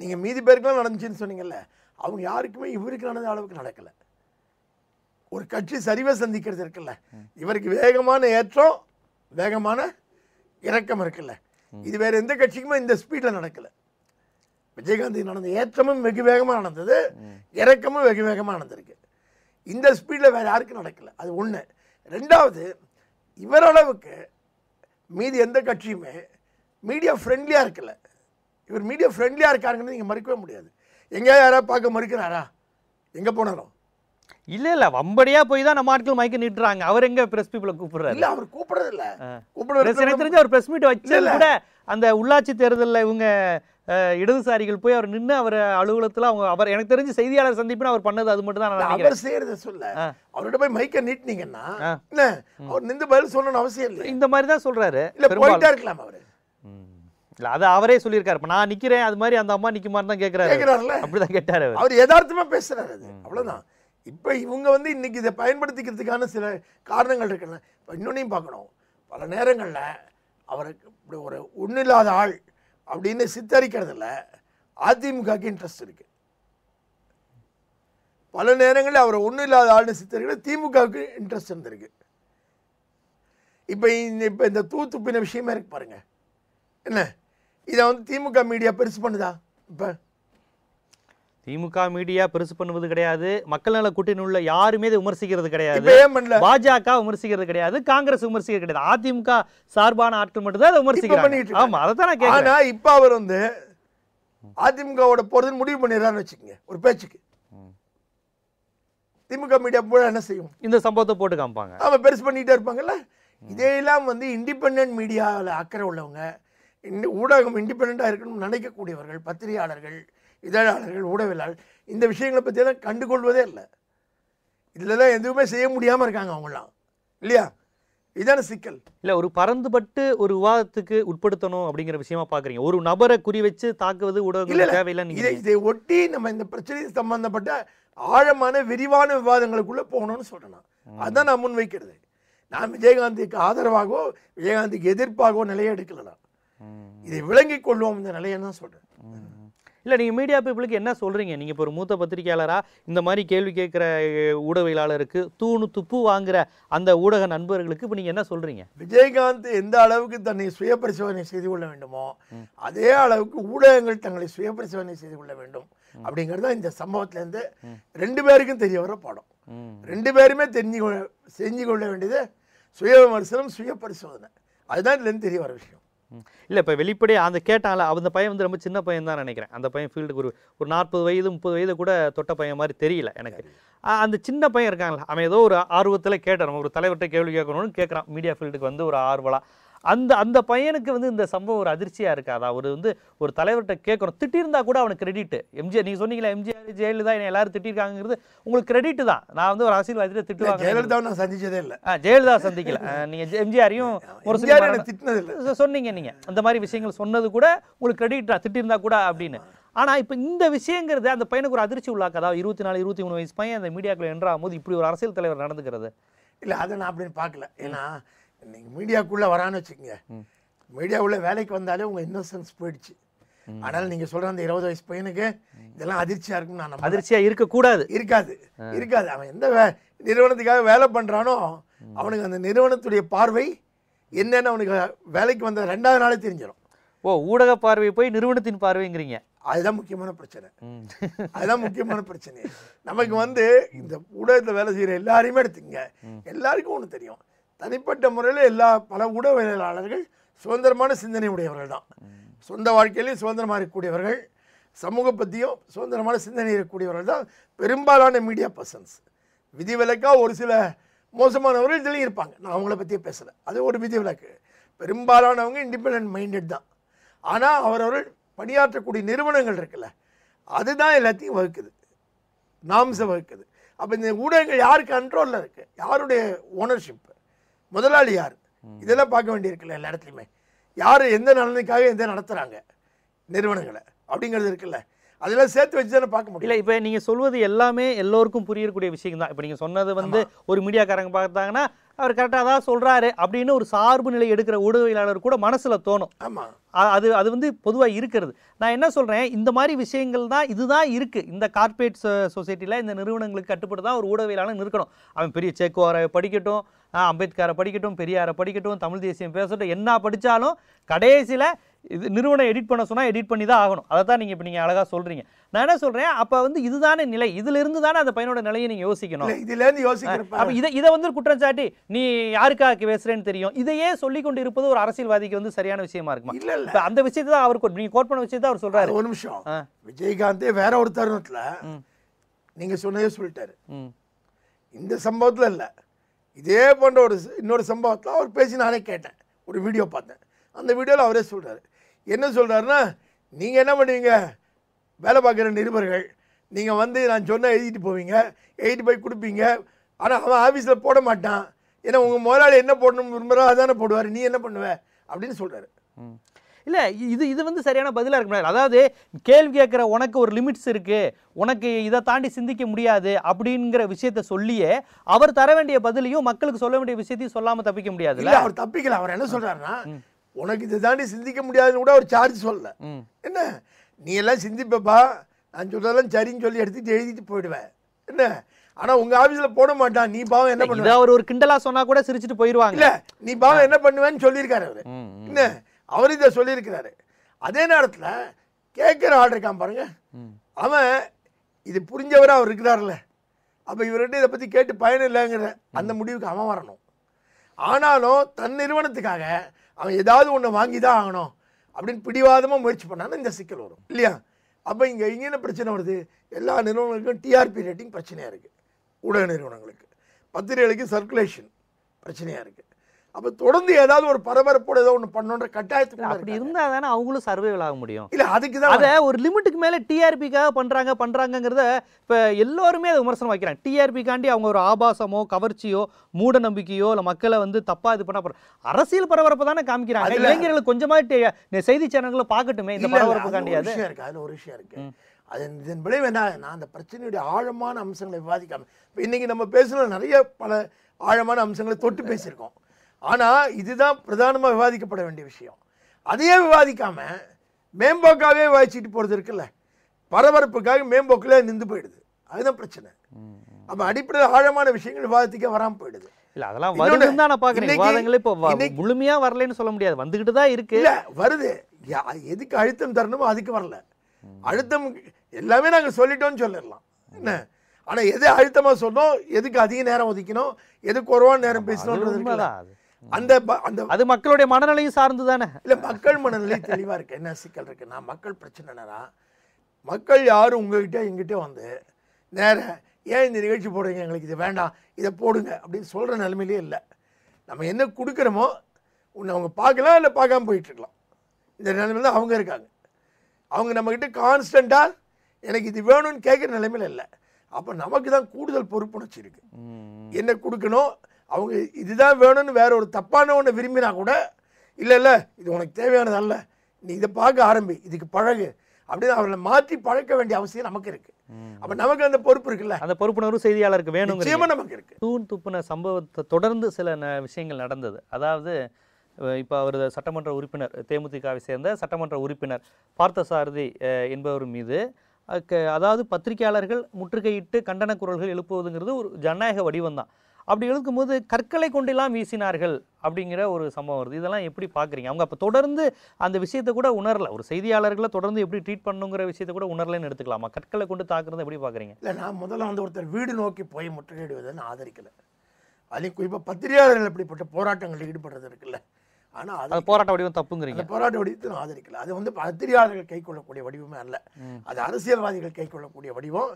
நீங்கள் மீதி பேருக்குலாம் நடந்துச்சுன்னு சொன்னீங்கல்ல அவங்க யாருக்குமே இவருக்கு நடந்த அளவுக்கு நடக்கலை ஒரு கட்சி சரிவை சந்திக்கிறது இருக்குல்ல இவருக்கு வேகமான ஏற்றம் வேகமான இறக்கம் இருக்குல்ல இது வேறு எந்த கட்சிக்குமே இந்த ஸ்பீடில் நடக்கலை விஜயகாந்த் நடந்த ஏற்றமும் வெகு வேகமாக நடந்தது இறக்கமும் வெகு வேகமாக நடந்திருக்கு இந்த ஸ்பீடில் வேறு யாருக்கும் நடக்கலை அது ஒன்று ரெண்டாவது இவரளவுக்கு மீதி எந்த கட்சியுமே மீடியா ஃப்ரெண்ட்லியாக இருக்கல இவர் மீடியா ஃப்ரெண்ட்லியாக இருக்காருங்கன்னு நீங்கள் மறுக்கவே முடியாது எங்கேயா யாராவது பார்க்க மறுக்கிறாரா எங்கே போனாலும் இல்ல இல்ல வம்படியா போய் தான் நம்ம ஆட்கள் மைக்க நிட்டுறாங்க அவர் எங்க பிரஸ் பீப்புள கூப்பிடுறாரு இல்ல அவர் கூப்பிடுறது இல்ல கூப்பிடுறது எனக்கு தெரிஞ்சு அவர் பிரஸ் மீட் வச்சு கூட அந்த உள்ளாட்சி தேர்தலில் இவங்க இடதுசாரிகள் போய் அவர் நின்று அவர் அலுவலகத்தில் அவங்க அவர் எனக்கு தெரிஞ்சு செய்தியாளர் சந்திப்புன்னு அவர் பண்ணது அது மட்டும் தான் அவர் செய்யறது சொல்ல அவர்கிட்ட போய் மைக்க நீட்டினீங்கன்னா அவர் நின்று பதில் சொல்லணும்னு அவசியம் இல்லை இந்த மாதிரி தான் சொல்றாரு இல்ல போயிட்டா இருக்கலாம் அவரு இல்ல அத அவரே சொல்லியிருக்காரு நான் நிக்கிறேன் அது மாதிரி அந்த அம்மா நிற்குமான்னு தான் அப்படிதான் கேட்டாரு அவர் யதார்த்தமாக பேசுறாரு அது இப்போ இவங்க வந்து இன்னைக்கு இதை பயன்படுத்திக்கிறதுக்கான சில காரணங்கள் இருக்குல்ல இப்போ இன்னொன்றையும் பார்க்கணும் பல நேரங்களில் அவருக்கு இப்படி ஒரு ஒன்றும் இல்லாத ஆள் அப்படின்னு சித்தரிக்கிறதுல அதிமுகவுக்கு இன்ட்ரெஸ்ட் இருக்குது பல நேரங்களில் அவர் ஒன்றும் இல்லாத ஆள்னு சித்தரிக்கிற திமுகவுக்கு இன்ட்ரெஸ்ட் இருந்திருக்கு இப்போ இப்போ இந்த தூத்துப்பின விஷயமா இருக்கு பாருங்கள் என்ன இதை வந்து திமுக மீடியா பெருசு பண்ணுதா இப்போ திமுக மீடியா பெருசு பண்ணுவது கிடையாது மக்கள் நல கூட்டணி உள்ள யாருமே விமர்சிக்கிறது கிடையாது பாஜக விமர்சிக்கிறது கிடையாது காங்கிரஸ் விமர்சிக்கிறது கிடையாது அதிமுக சார்பான ஆட்கள் மட்டும்தான் அதை விமர்சிக்கிறாங்க ஆமா அதை தான் ஆனா இப்ப அவர் வந்து அதிமுகவோட போறதுன்னு முடிவு பண்ணிடுறான்னு வச்சுக்கோங்க ஒரு பேச்சுக்கு திமுக மீடியா போல என்ன செய்யும் இந்த சம்பவத்தை போட்டு காமிப்பாங்க அவன் பெருசு பண்ணிகிட்டே இருப்பாங்கல்ல இதையெல்லாம் வந்து இண்டிபெண்ட் மீடியாவில் அக்கறை உள்ளவங்க ஊடகம் இண்டிபெண்டாக இருக்கணும்னு நினைக்கக்கூடியவர்கள் பத்திரிகையாளர்கள் இதழாளர்கள் ஊடகவியலாளர்கள் இந்த விஷயங்களை பற்றியெல்லாம் கண்டுகொள்வதே இல்லை இதில் தான் எதுவுமே செய்ய முடியாமல் இருக்காங்க அவங்களாம் இல்லையா இதான சிக்கல் இல்லை ஒரு பறந்துபட்டு ஒரு விவாதத்துக்கு உட்படுத்தணும் அப்படிங்கிற விஷயமா பார்க்குறீங்க ஒரு நபரை குறி வச்சு தாக்குவது ஊடகங்கள் தேவையில்லை இதை இதை ஒட்டி நம்ம இந்த பிரச்சனை சம்பந்தப்பட்ட ஆழமான விரிவான விவாதங்களுக்குள்ளே போகணும்னு சொல்கிறேன் அதுதான் நான் முன்வைக்கிறது நான் விஜயகாந்திக்கு ஆதரவாகவோ விஜயகாந்திக்கு எதிர்ப்பாகவோ நிலையை எடுக்கலாம் இதை விளங்கி கொள்வோம் இந்த நிலையை தான் சொல்கிறேன் இல்லை நீங்கள் மீடியா பீப்புளுக்கு என்ன சொல்கிறீங்க நீங்கள் இப்போ ஒரு மூத்த பத்திரிகையாளராக இந்த மாதிரி கேள்வி கேட்குற ஊடகவியலாளருக்கு தூணு துப்பு வாங்குற அந்த ஊடக நண்பர்களுக்கு இப்போ நீங்கள் என்ன சொல்கிறீங்க விஜயகாந்த் எந்த அளவுக்கு தன்னை சுய பரிசோதனை செய்து கொள்ள வேண்டுமோ அதே அளவுக்கு ஊடகங்கள் தங்களை சுய பரிசோதனை செய்து கொள்ள வேண்டும் அப்படிங்கிறது இந்த சம்பவத்திலேருந்து ரெண்டு பேருக்கும் தெரிய வர படம் ரெண்டு பேருமே தெரிஞ்சு செஞ்சு கொள்ள வேண்டியது சுய விமர்சனம் சுய பரிசோதனை அதுதான் இதுலேருந்து தெரிய வர விஷயம் இல்லை இப்போ வெளிப்படையே அந்த கேட்டால அந்த பையன் வந்து ரொம்ப சின்ன பையன் தான் நினைக்கிறேன் அந்த பையன் ஃபீல்டுக்கு ஒரு ஒரு நாற்பது வயது முப்பது வயது கூட தொட்ட பையன் மாதிரி தெரியல எனக்கு அந்த சின்ன பையன் இருக்காங்களா அவன் ஏதோ ஒரு ஆர்வத்தில் கேட்டான் ஒரு தலைவர்கிட்ட கேள்வி கேட்கணும்னு கேட்குறான் மீடியா ஃபீல்டுக்கு வந்து ஒரு ஆர்வலாக அந்த அந்த பையனுக்கு வந்து இந்த சம்பவம் ஒரு அதிர்ச்சியாக இருக்காதா அவர் வந்து ஒரு தலைவர்கிட்ட கேட்கணும் திட்டிருந்தா கூட அவனுக்கு கிரெடிட் எம்ஜிஆர் நீங்கள் சொன்னீங்களா எம்ஜிஆர் ஜெயலலிதா என்னை எல்லாரும் திட்டிருக்காங்கிறது உங்களுக்கு கிரெடிட் தான் நான் வந்து ஒரு அரசியல்வாதியிட்ட திட்டுவாங்க ஜெயலலிதா நான் சந்திச்சதே இல்லை ஆ ஜெயலலிதா சந்திக்கல நீங்கள் எம்ஜிஆரையும் ஒரு சில சொன்னீங்க நீங்கள் அந்த மாதிரி விஷயங்கள் சொன்னது கூட உங்களுக்கு கிரெடிட் திட்டிருந்தா கூட அப்படின்னு ஆனால் இப்போ இந்த விஷயங்கிறது அந்த பையனுக்கு ஒரு அதிர்ச்சி அதாவது இருபத்தி நாலு இருபத்தி மூணு வயசு பையன் அந்த மீடியாக்குள்ள என்றாகும் போது இப்படி ஒரு அரசியல் தலைவர் நடந்துக்கிறது இல்லை அதை நான் அப்படின்னு பார்க்கல ஏன்னா நீங்கள் மீடியாவுக்குள்ளே வரான்னு வச்சுக்கோங்க மீடியாவில் வேலைக்கு வந்தாலே உங்கள் இன்னோசன்ஸ் போயிடுச்சு ஆனால் நீங்கள் சொல்கிற அந்த இருபது வயசு பையனுக்கு இதெல்லாம் அதிர்ச்சியாக இருக்கும் நான் அதிர்ச்சியாக இருக்கக்கூடாது இருக்காது இருக்காது அவன் எந்த வே நிறுவனத்துக்காக வேலை பண்ணுறானோ அவனுக்கு அந்த நிறுவனத்துடைய பார்வை என்னென்னு அவனுக்கு வேலைக்கு வந்த ரெண்டாவது நாளே தெரிஞ்சிடும் ஓ ஊடக பார்வை போய் நிறுவனத்தின் பார்வைங்கிறீங்க அதுதான் முக்கியமான பிரச்சனை அதுதான் முக்கியமான பிரச்சனை நமக்கு வந்து இந்த ஊடகத்தில் வேலை செய்கிற எல்லாரையுமே எடுத்துங்க எல்லாருக்கும் ஒன்று தெரியும் தனிப்பட்ட முறையில் எல்லா பல ஊடகவியலாளர்கள் சுதந்திரமான சிந்தனை உடையவர்கள் தான் சொந்த வாழ்க்கையிலையும் சுதந்திரமாக இருக்கக்கூடியவர்கள் சமூக பற்றியும் சுதந்திரமான சிந்தனை இருக்கக்கூடியவர்கள் தான் பெரும்பாலான மீடியா பர்சன்ஸ் விதிவிலக்காக ஒரு சில மோசமானவர்கள் இதுலேயும் இருப்பாங்க நான் அவங்கள பற்றியே பேசலை அது ஒரு விதிவிலக்கு பெரும்பாலானவங்க இண்டிபெண்ட் மைண்டட் தான் ஆனால் அவரவர்கள் பணியாற்றக்கூடிய நிறுவனங்கள் இருக்குல்ல அதுதான் எல்லாத்தையும் வகுக்குது நாம்ச வகுக்குது அப்போ இந்த ஊடகங்கள் யார் கண்ட்ரோலில் இருக்குது யாருடைய ஓனர்ஷிப் முதலாளி யார் இதெல்லாம் பார்க்க வேண்டியிருக்குல்ல எல்லா இடத்துலையுமே யார் எந்த நலனுக்காக எந்த நடத்துகிறாங்க நிறுவனங்களை அப்படிங்கிறது இருக்குல்ல அதெல்லாம் சேர்த்து வச்சு தானே பார்க்க முடியல இப்போ நீங்கள் சொல்வது எல்லாமே எல்லோருக்கும் புரியக்கூடிய விஷயம் தான் இப்போ நீங்கள் சொன்னது வந்து ஒரு மீடியாக்காரங்க பார்த்தாங்கன்னா அவர் கரெக்டாக தான் சொல்கிறாரு அப்படின்னு ஒரு சார்பு நிலை எடுக்கிற ஊடகவியலாளர் கூட மனசில் தோணும் ஆமாம் அது அது வந்து பொதுவாக இருக்கிறது நான் என்ன சொல்கிறேன் இந்த மாதிரி விஷயங்கள் தான் இதுதான் இருக்குது இந்த கார்பரேட் சொசைட்டியில் இந்த நிறுவனங்களுக்கு கட்டுப்பட்டு தான் ஒரு ஊடகவியலாளர் இருக்கணும் அவன் பெரிய செக்குவாரை படிக்கட்டும் அம்பேத்கரை படிக்கட்டும் பெரியாரை படிக்கட்டும் தமிழ் தேசியம் பேசட்டும் என்ன படித்தாலும் கடைசியில் இது நிறுவனம் எடிட் பண்ண சொன்னால் எடிட் பண்ணி தான் ஆகணும் அதை தான் நீங்கள் இப்போ நீங்கள் அழகாக சொல்கிறீங்க நான் என்ன சொல்கிறேன் அப்போ வந்து இதுதானே நிலை இதிலிருந்து தானே அந்த பையனோட நிலையை நீங்கள் யோசிக்கணும் இதுலேருந்து யோசிக்கணும் அப்போ இதை இதை வந்து குற்றம் சாட்டி நீ யாருக்காக பேசுகிறேன்னு தெரியும் இதையே சொல்லி கொண்டு இருப்பது ஒரு அரசியல்வாதிக்கு வந்து சரியான விஷயமா இருக்குமா இல்லை இப்போ அந்த விஷயத்தை தான் அவருக்கு நீங்கள் கோட் பண்ண விஷயத்தை அவர் சொல்கிறாரு ஒரு நிமிஷம் விஜயகாந்தே வேற ஒரு தருணத்தில் நீங்கள் சொன்னதே சொல்லிட்டாரு இந்த சம்பவத்தில் இல்லை இதே போன்ற ஒரு இன்னொரு சம்பவத்தில் அவர் பேசி நானே கேட்டேன் ஒரு வீடியோ பார்த்தேன் அந்த வீடியோவில் அவரே சொல்கிறார் என்ன சொல்கிறாருன்னா நீங்கள் என்ன பண்ணுவீங்க வேலை பார்க்குற நிருபர்கள் நீங்கள் வந்து நான் சொன்னால் எழுதிட்டு போவீங்க எழுதிட்டு போய் கொடுப்பீங்க ஆனால் அவன் ஆஃபீஸில் போட மாட்டான் ஏன்னா உங்கள் முதலாளி என்ன போடணும் விரும்புகிறா அதானே போடுவார் நீ என்ன பண்ணுவ அப்படின்னு சொல்கிறாரு இல்லை இது இது வந்து சரியான பதிலாக இருக்க முடியாது அதாவது கேள்வி கேட்குற உனக்கு ஒரு லிமிட்ஸ் இருக்குது உனக்கு இதை தாண்டி சிந்திக்க முடியாது அப்படிங்கிற விஷயத்த சொல்லியே அவர் தர வேண்டிய பதிலையும் மக்களுக்கு சொல்ல வேண்டிய விஷயத்தையும் சொல்லாமல் தப்பிக்க முடியாது இல்லை அவர் தப்பிக்கல அவர் என்ன சொல்கிறாருன்னா உனக்கு இதை தாண்டி சிந்திக்க முடியாதுன்னு கூட ஒரு சார்ஜ் சொல்லலை என்ன நீ எல்லாம் சிந்திப்பப்பா நான் சொல்கிறதெல்லாம் சரின்னு சொல்லி எடுத்துகிட்டு எழுதிட்டு போயிடுவேன் என்ன ஆனா உங்க ஆபீஸ்ல போட மாட்டான் நீ பாவம் என்ன பண்ணுவ அவர் ஒரு கிண்டலா சொன்னா கூட சிரிச்சிட்டு போயிருவாங்க இல்ல நீ பாவம் என்ன பண்ணுவேன்னு சொல்லியிருக்காரு அவரு என்ன அவர் இதை சொல்லியிருக்கிறாரு அதே நேரத்துல கேட்குற ஆள் இருக்கான் பாருங்க அவன் இது புரிஞ்சவரை அவர் இருக்கிறார்ல அப்போ இவர்கிட்ட இதை பற்றி கேட்டு பயன் இல்லைங்கிற அந்த முடிவுக்கு அவன் வரணும் ஆனாலும் தன் நிறுவனத்துக்காக அவன் ஏதாவது ஒன்று வாங்கி தான் ஆகணும் அப்படின்னு பிடிவாதமாக முயற்சி பண்ணான்னா இந்த சிக்கல் வரும் இல்லையா அப்போ இங்கே இங்கே என்ன பிரச்சனை வருது எல்லா நிறுவனங்களுக்கும் டிஆர்பி ரேட்டிங் பிரச்சனையாக இருக்குது ஊடக நிறுவனங்களுக்கு பத்திரிகைகளுக்கு சர்க்குலேஷன் பிரச்சனையாக இருக்குது அப்போ தொடர்ந்து ஏதாவது ஒரு பரபரப்போட ஏதோ ஒன்று பண்ணுன்ற கட்டாயத்துக்கு அப்படி இருந்தால் தானே அவங்களும் சர்வைவல் ஆக முடியும் இல்லை அதுக்கு தான் அதை ஒரு லிமிட்டுக்கு மேலே டிஆர்பிக்காக பண்றாங்க பண்ணுறாங்கங்கிறத இப்போ எல்லோருமே அதை விமர்சனம் வைக்கிறாங்க டிஆர்பிக்காண்டி அவங்க ஒரு ஆபாசமோ கவர்ச்சியோ மூட நம்பிக்கையோ இல்லை மக்களை வந்து தப்பாக இது பண்ண அரசியல் பரபரப்பு தானே காமிக்கிறாங்க இளைஞர்கள் கொஞ்சமா செய்தி சேனல்களை பார்க்கட்டுமே இந்த பரபரப்புக்காண்டி அது இருக்கு அதில் ஒரு விஷயம் இருக்கு அது இதன் விளைவு என்ன நான் அந்த பிரச்சனையுடைய ஆழமான அம்சங்களை விவாதிக்காம இப்போ இன்றைக்கி நம்ம பேசுகிற நிறைய பல ஆழமான அம்சங்களை தொட்டு பேசியிருக்கோம் ஆனால் இதுதான் பிரதானமாக விவாதிக்கப்பட வேண்டிய விஷயம் அதையே விவாதிக்காமல் மேம்போக்காகவே விவாதிச்சுட்டு போகிறது இருக்குல்ல பரபரப்புக்காக மேம்போக்கில் நின்று போயிடுது அதுதான் பிரச்சனை அப்போ அடிப்படையில் ஆழமான விஷயங்கள் விவாதத்துக்கே வராமல் போயிடுது இல்ல அதெல்லாம் வருதுன்னு தான் நான் பாக்குறேன் விவாதங்கள் இப்போ முழுமையா வரலன்னு சொல்ல முடியாது வந்துகிட்டு தான் இருக்கு இல்ல வருது எதுக்கு அழுத்தம் தரணுமோ அதுக்கு வரல அழுத்தம் எல்லாமே நாங்க சொல்லிட்டோம்னு சொல்லிடலாம் என்ன ஆனா எது அழுத்தமா சொன்னோம் எதுக்கு அதிக நேரம் ஒதுக்கணும் எதுக்கு குறவான நேரம் பேசணும்ன்றது அந்த அந்த அது மக்களுடைய மனநிலையும் சார்ந்து தானே இல்லை மக்கள் மனநிலை தெளிவாக இருக்குது என்ன சிக்கல் இருக்குது நான் மக்கள் பிரச்சனை என்னன்னா மக்கள் யாரும் உங்ககிட்ட எங்கிட்ட வந்து நேர ஏன் இந்த நிகழ்ச்சி போடுறீங்க எங்களுக்கு இது வேண்டாம் இதை போடுங்க அப்படின்னு சொல்கிற நிலைமையிலே இல்லை நம்ம என்ன கொடுக்குறோமோ உன்னை அவங்க பார்க்கலாம் இல்லை பார்க்காம போயிட்டுருக்கலாம் இந்த நிலைமையில் தான் அவங்க இருக்காங்க அவங்க நம்மக்கிட்ட கான்ஸ்டண்ட்டாக எனக்கு இது வேணும்னு கேட்குற நிலைமையில் இல்லை அப்போ நமக்கு தான் கூடுதல் பொறுப்புணர்ச்சி இருக்குது என்ன கொடுக்கணும் அவங்க இதுதான் வேணும்னு வேற ஒரு தப்பான ஒன்று விரும்பினா கூட இல்லை இல்லை இது உனக்கு தேவையானது அல்ல நீ இதை பார்க்க ஆரம்பி இதுக்கு பழகு அப்படின்னு அவர்களை மாற்றி பழக்க வேண்டிய அவசியம் நமக்கு இருக்கு அப்ப நமக்கு அந்த பொறுப்பு இருக்குல்ல அந்த பொறுப்புணர்வு செய்தியாளருக்கு வேணும் நமக்கு இருக்கு தூண் துப்புன சம்பவத்தை தொடர்ந்து சில விஷயங்கள் நடந்தது அதாவது இப்போ அவர் சட்டமன்ற உறுப்பினர் தேமுதிகவை சேர்ந்த சட்டமன்ற உறுப்பினர் பார்த்தசாரதி என்பவர் மீது அதாவது பத்திரிகையாளர்கள் முற்றுகையிட்டு கண்டன குரல்கள் எழுப்புவதுங்கிறது ஒரு ஜனநாயக வடிவம் தான் அப்படி எழுதும்போது கற்களை கொண்டெல்லாம் வீசினார்கள் அப்படிங்கிற ஒரு சம்பவம் வருது இதெல்லாம் எப்படி பார்க்குறீங்க அவங்க அப்போ தொடர்ந்து அந்த விஷயத்தை கூட உணரல ஒரு செய்தியாளர்களை தொடர்ந்து எப்படி ட்ரீட் பண்ணுங்கிற விஷயத்தை கூட உணரலன்னு எடுத்துக்கலாமா கற்களை கொண்டு தாக்குறது எப்படி பார்க்குறீங்க இல்லை நான் முதல்ல வந்து ஒருத்தர் வீடு நோக்கி போய் முற்றுகையிடுவதை நான் ஆதரிக்கலை அதே குறிப்பாக பத்திரிகையாளர்கள் இப்படிப்பட்ட போராட்டங்களில் ஈடுபடுறது இருக்குல்ல ஆனால் அது போராட்ட வடிவம் தப்புங்கிறீங்க போராட்ட வடிவத்தை நான் ஆதரிக்கல அது வந்து பத்திரிகையாளர்கள் கை கொள்ளக்கூடிய வடிவமே அல்ல அது அரசியல்வாதிகள் கை கொள்ளக்கூடிய வடிவம்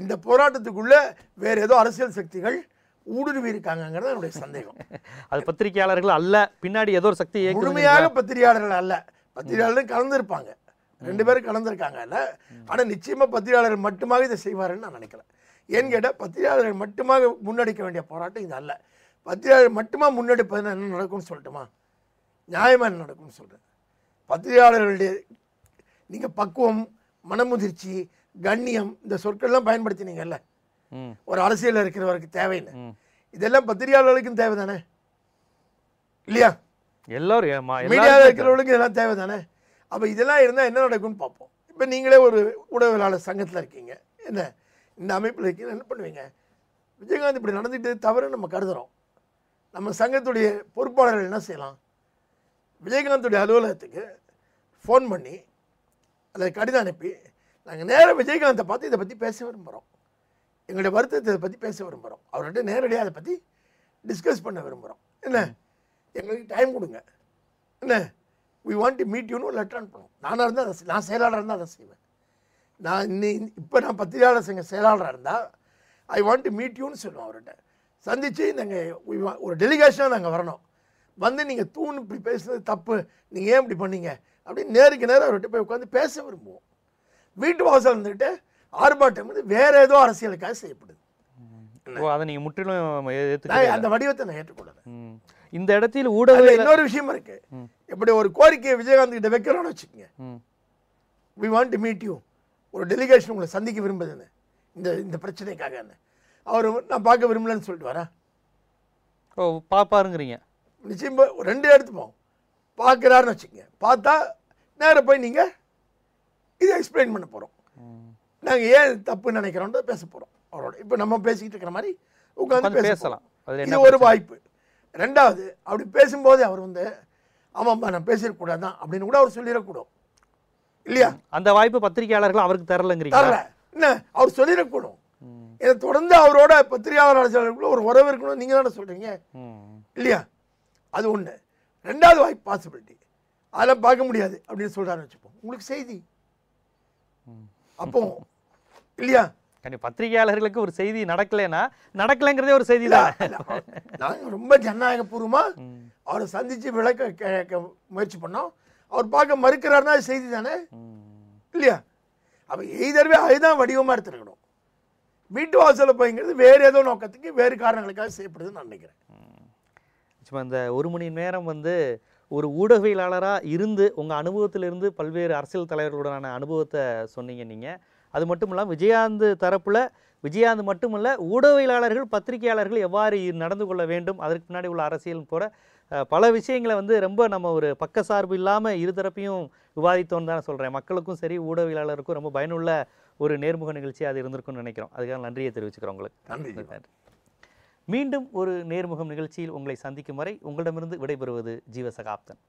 இந்த போராட்டத்துக்குள்ளே வேறு ஏதோ அரசியல் சக்திகள் ஊடுருவி இருக்காங்கிறது என்னுடைய சந்தேகம் <laughs> அது பத்திரிகையாளர்கள் அல்ல பின்னாடி ஏதோ ஒரு சக்தி முழுமையாக பத்திரிகையாளர்கள் அல்ல பத்திரிகையாளர்கள் கலந்துருப்பாங்க ரெண்டு பேரும் கலந்துருக்காங்க இல்லை ஆனால் நிச்சயமாக பத்திரிகையாளர்கள் மட்டுமாக இதை செய்வாருன்னு நான் நினைக்கல ஏன் கேட்டால் பத்திரிகையாளர்கள் மட்டுமாக முன்னெடுக்க வேண்டிய போராட்டம் இது அல்ல பத்திரிகையாளர் மட்டுமா முன்னெடுப்பது என்ன நடக்கும்னு சொல்லட்டுமா நியாயமாக என்ன நடக்கும்னு சொல்கிறேன் பத்திரிகையாளர்களுடைய நீங்கள் பக்குவம் மனமுதிர்ச்சி கண்ணியம் இந்த சொற்கள்லாம் பயன்படுத்தினீங்கல்ல ஒரு அரசியல் இருக்கிறவருக்கு தேவையில்லை இதெல்லாம் பத்திரிகையாளர்களுக்கும் தேவை தானே இல்லையா எல்லாரும் மீடியாவில் இருக்கிறவர்களுக்கும் இதெல்லாம் தேவை தானே அப்போ இதெல்லாம் இருந்தால் என்ன நடக்கும்னு பார்ப்போம் இப்போ நீங்களே ஒரு ஊடகவியலாளர் சங்கத்தில் இருக்கீங்க என்ன இந்த அமைப்பில் இருக்கீங்க என்ன பண்ணுவீங்க விஜயகாந்த் இப்படி நடந்துகிட்டு தவறு நம்ம கருதுகிறோம் நம்ம சங்கத்துடைய பொறுப்பாளர்கள் என்ன செய்யலாம் விஜயகாந்துடைய அலுவலகத்துக்கு ஃபோன் பண்ணி அதை கடிதம் அனுப்பி நாங்கள் நேராக விஜயகாந்தை பார்த்து இதை பற்றி பேச விரும்புகிறோம் எங்களுடைய வருத்தத்தை பற்றி பேச விரும்புகிறோம் அவர்கிட்ட நேரடியாக அதை பற்றி டிஸ்கஸ் பண்ண விரும்புகிறோம் என்ன எங்களுக்கு டைம் கொடுங்க என்ன வி வாண்ட் டு மீட் யூன்னு லெட்டர் அனுப்பணும் நானாக இருந்தால் அதை நான் செயலாளராக இருந்தால் அதை செய்வேன் நான் இன்னி இப்போ நான் பத்திரிகையாளர் சங்க செயலாளராக இருந்தால் ஐ வாண்ட் டு மீட் யூன்னு சொல்லுவோம் அவர்கிட்ட சந்தித்து நாங்கள் ஒரு டெலிகேஷனாக நாங்கள் வரணும் வந்து நீங்கள் தூண் இப்படி பேசுனது தப்பு நீங்கள் ஏன் இப்படி பண்ணீங்க அப்படின்னு நேருக்கு நேரம் அவர்கிட்ட போய் உட்காந்து பேச விரும்புவோம் வீட்டு வாசல் இருந்துக்கிட்டு ஆர்ப்பாட்டம் வந்து வேற ஏதோ அரசியலுக்காக செய்யப்படுது அதை நீங்க முற்றிலும் அந்த வடிவத்தை நான் ஏற்றுக்கொள்ளுறேன் இந்த இடத்தில் ஊடக இன்னொரு விஷயம் இருக்கு எப்படி ஒரு கோரிக்கையை விஜயகாந்த் கிட்ட வைக்கிறோம்னு வச்சுக்கோங்க we want to meet you ஒரு டெலிகேஷன் உங்களை சந்திக்க விரும்புதுன்னு இந்த இந்த பிரச்சனைக்காக அவர் நான் பார்க்க விரும்பலன்னு சொல்லிட்டு வரேன் ஓ பாப்பாருங்கிறீங்க நிச்சயம் ரெண்டு எடுத்துப்போம் பார்க்குறாருன்னு வச்சுக்கோங்க பார்த்தா நேராக போய் நீங்கள் இதை எக்ஸ்பிளைன் பண்ண போகிறோம் நாங்கள் ஏன் தப்புன்னு நினைக்கிறோன்ற பேச போகிறோம் அவரோட இப்போ நம்ம பேசிக்கிட்டு இருக்கிற மாதிரி உட்காந்து பேசலாம் இது ஒரு வாய்ப்பு ரெண்டாவது அப்படி பேசும்போது அவர் வந்து ஆமாம்ப்பா நான் பேசிடக்கூடாது தான் அப்படின்னு கூட அவர் சொல்லிடக்கூடும் இல்லையா அந்த வாய்ப்பு பத்திரிகையாளர்கள் அவருக்கு தரலங்கிறீங்க தரல என்ன அவர் சொல்லிடக்கூடும் இதை தொடர்ந்து அவரோட பத்திரிகையாளர்களுக்குள்ள ஒரு உறவு இருக்கணும் நீங்கள் தானே சொல்கிறீங்க இல்லையா அது ஒன்று ரெண்டாவது வாய்ப்பு பாசிபிலிட்டி அதெல்லாம் பார்க்க முடியாது அப்படின்னு சொல்கிறாருன்னு வச்சுப்போம் உங்களுக்கு செய்தி அப்போ இல்லையா கண்டிப்பா பத்திரிகையாளர்களுக்கு ஒரு செய்தி நடக்கலைன்னா நடக்கலைங்கிறதே ஒரு செய்தி தான் நாங்கள் ரொம்ப ஜனநாயகபூர்வமாக அவரை சந்தித்து விளக்க கேட்க முயற்சி பண்ணோம் அவர் பார்க்க மறுக்கிறாருன்னா செய்தி தானே இல்லையா அப்போ எய்தர்வே அதுதான் வடிவமாக எடுத்துருக்கணும் வீட்டு வாசலில் போய்ங்கிறது வேறு ஏதோ நோக்கத்துக்கு வேறு காரணங்களுக்காக செய்யப்படுதுன்னு நினைக்கிறேன் நிச்சயமாக இந்த ஒரு மணி நேரம் வந்து ஒரு ஊடகவியலாளராக இருந்து உங்கள் அனுபவத்திலிருந்து பல்வேறு அரசியல் தலைவர்களுடனான அனுபவத்தை சொன்னீங்க நீங்கள் அது மட்டும் இல்லாமல் விஜயாந்த் தரப்பில் விஜயகாந்த் மட்டுமல்ல ஊடகவியலாளர்கள் பத்திரிகையாளர்கள் எவ்வாறு நடந்து கொள்ள வேண்டும் அதற்கு பின்னாடி உள்ள அரசியல் போகிற பல விஷயங்களை வந்து ரொம்ப நம்ம ஒரு பக்க சார்பு இல்லாமல் இருதரப்பையும் விவாதித்தோன்னு தான் சொல்கிறேன் மக்களுக்கும் சரி ஊடகவியலாளருக்கும் ரொம்ப பயனுள்ள ஒரு நேர்முக நிகழ்ச்சியாக அது இருந்திருக்கும்னு நினைக்கிறோம் அதுக்காக நன்றியை தெரிவிச்சுக்கிறோம் உங்களுக்கு நன்றி மீண்டும் ஒரு நேர்முகம் நிகழ்ச்சியில் உங்களை சந்திக்கும் வரை உங்களிடமிருந்து விடைபெறுவது ஜீவசகாப்தன்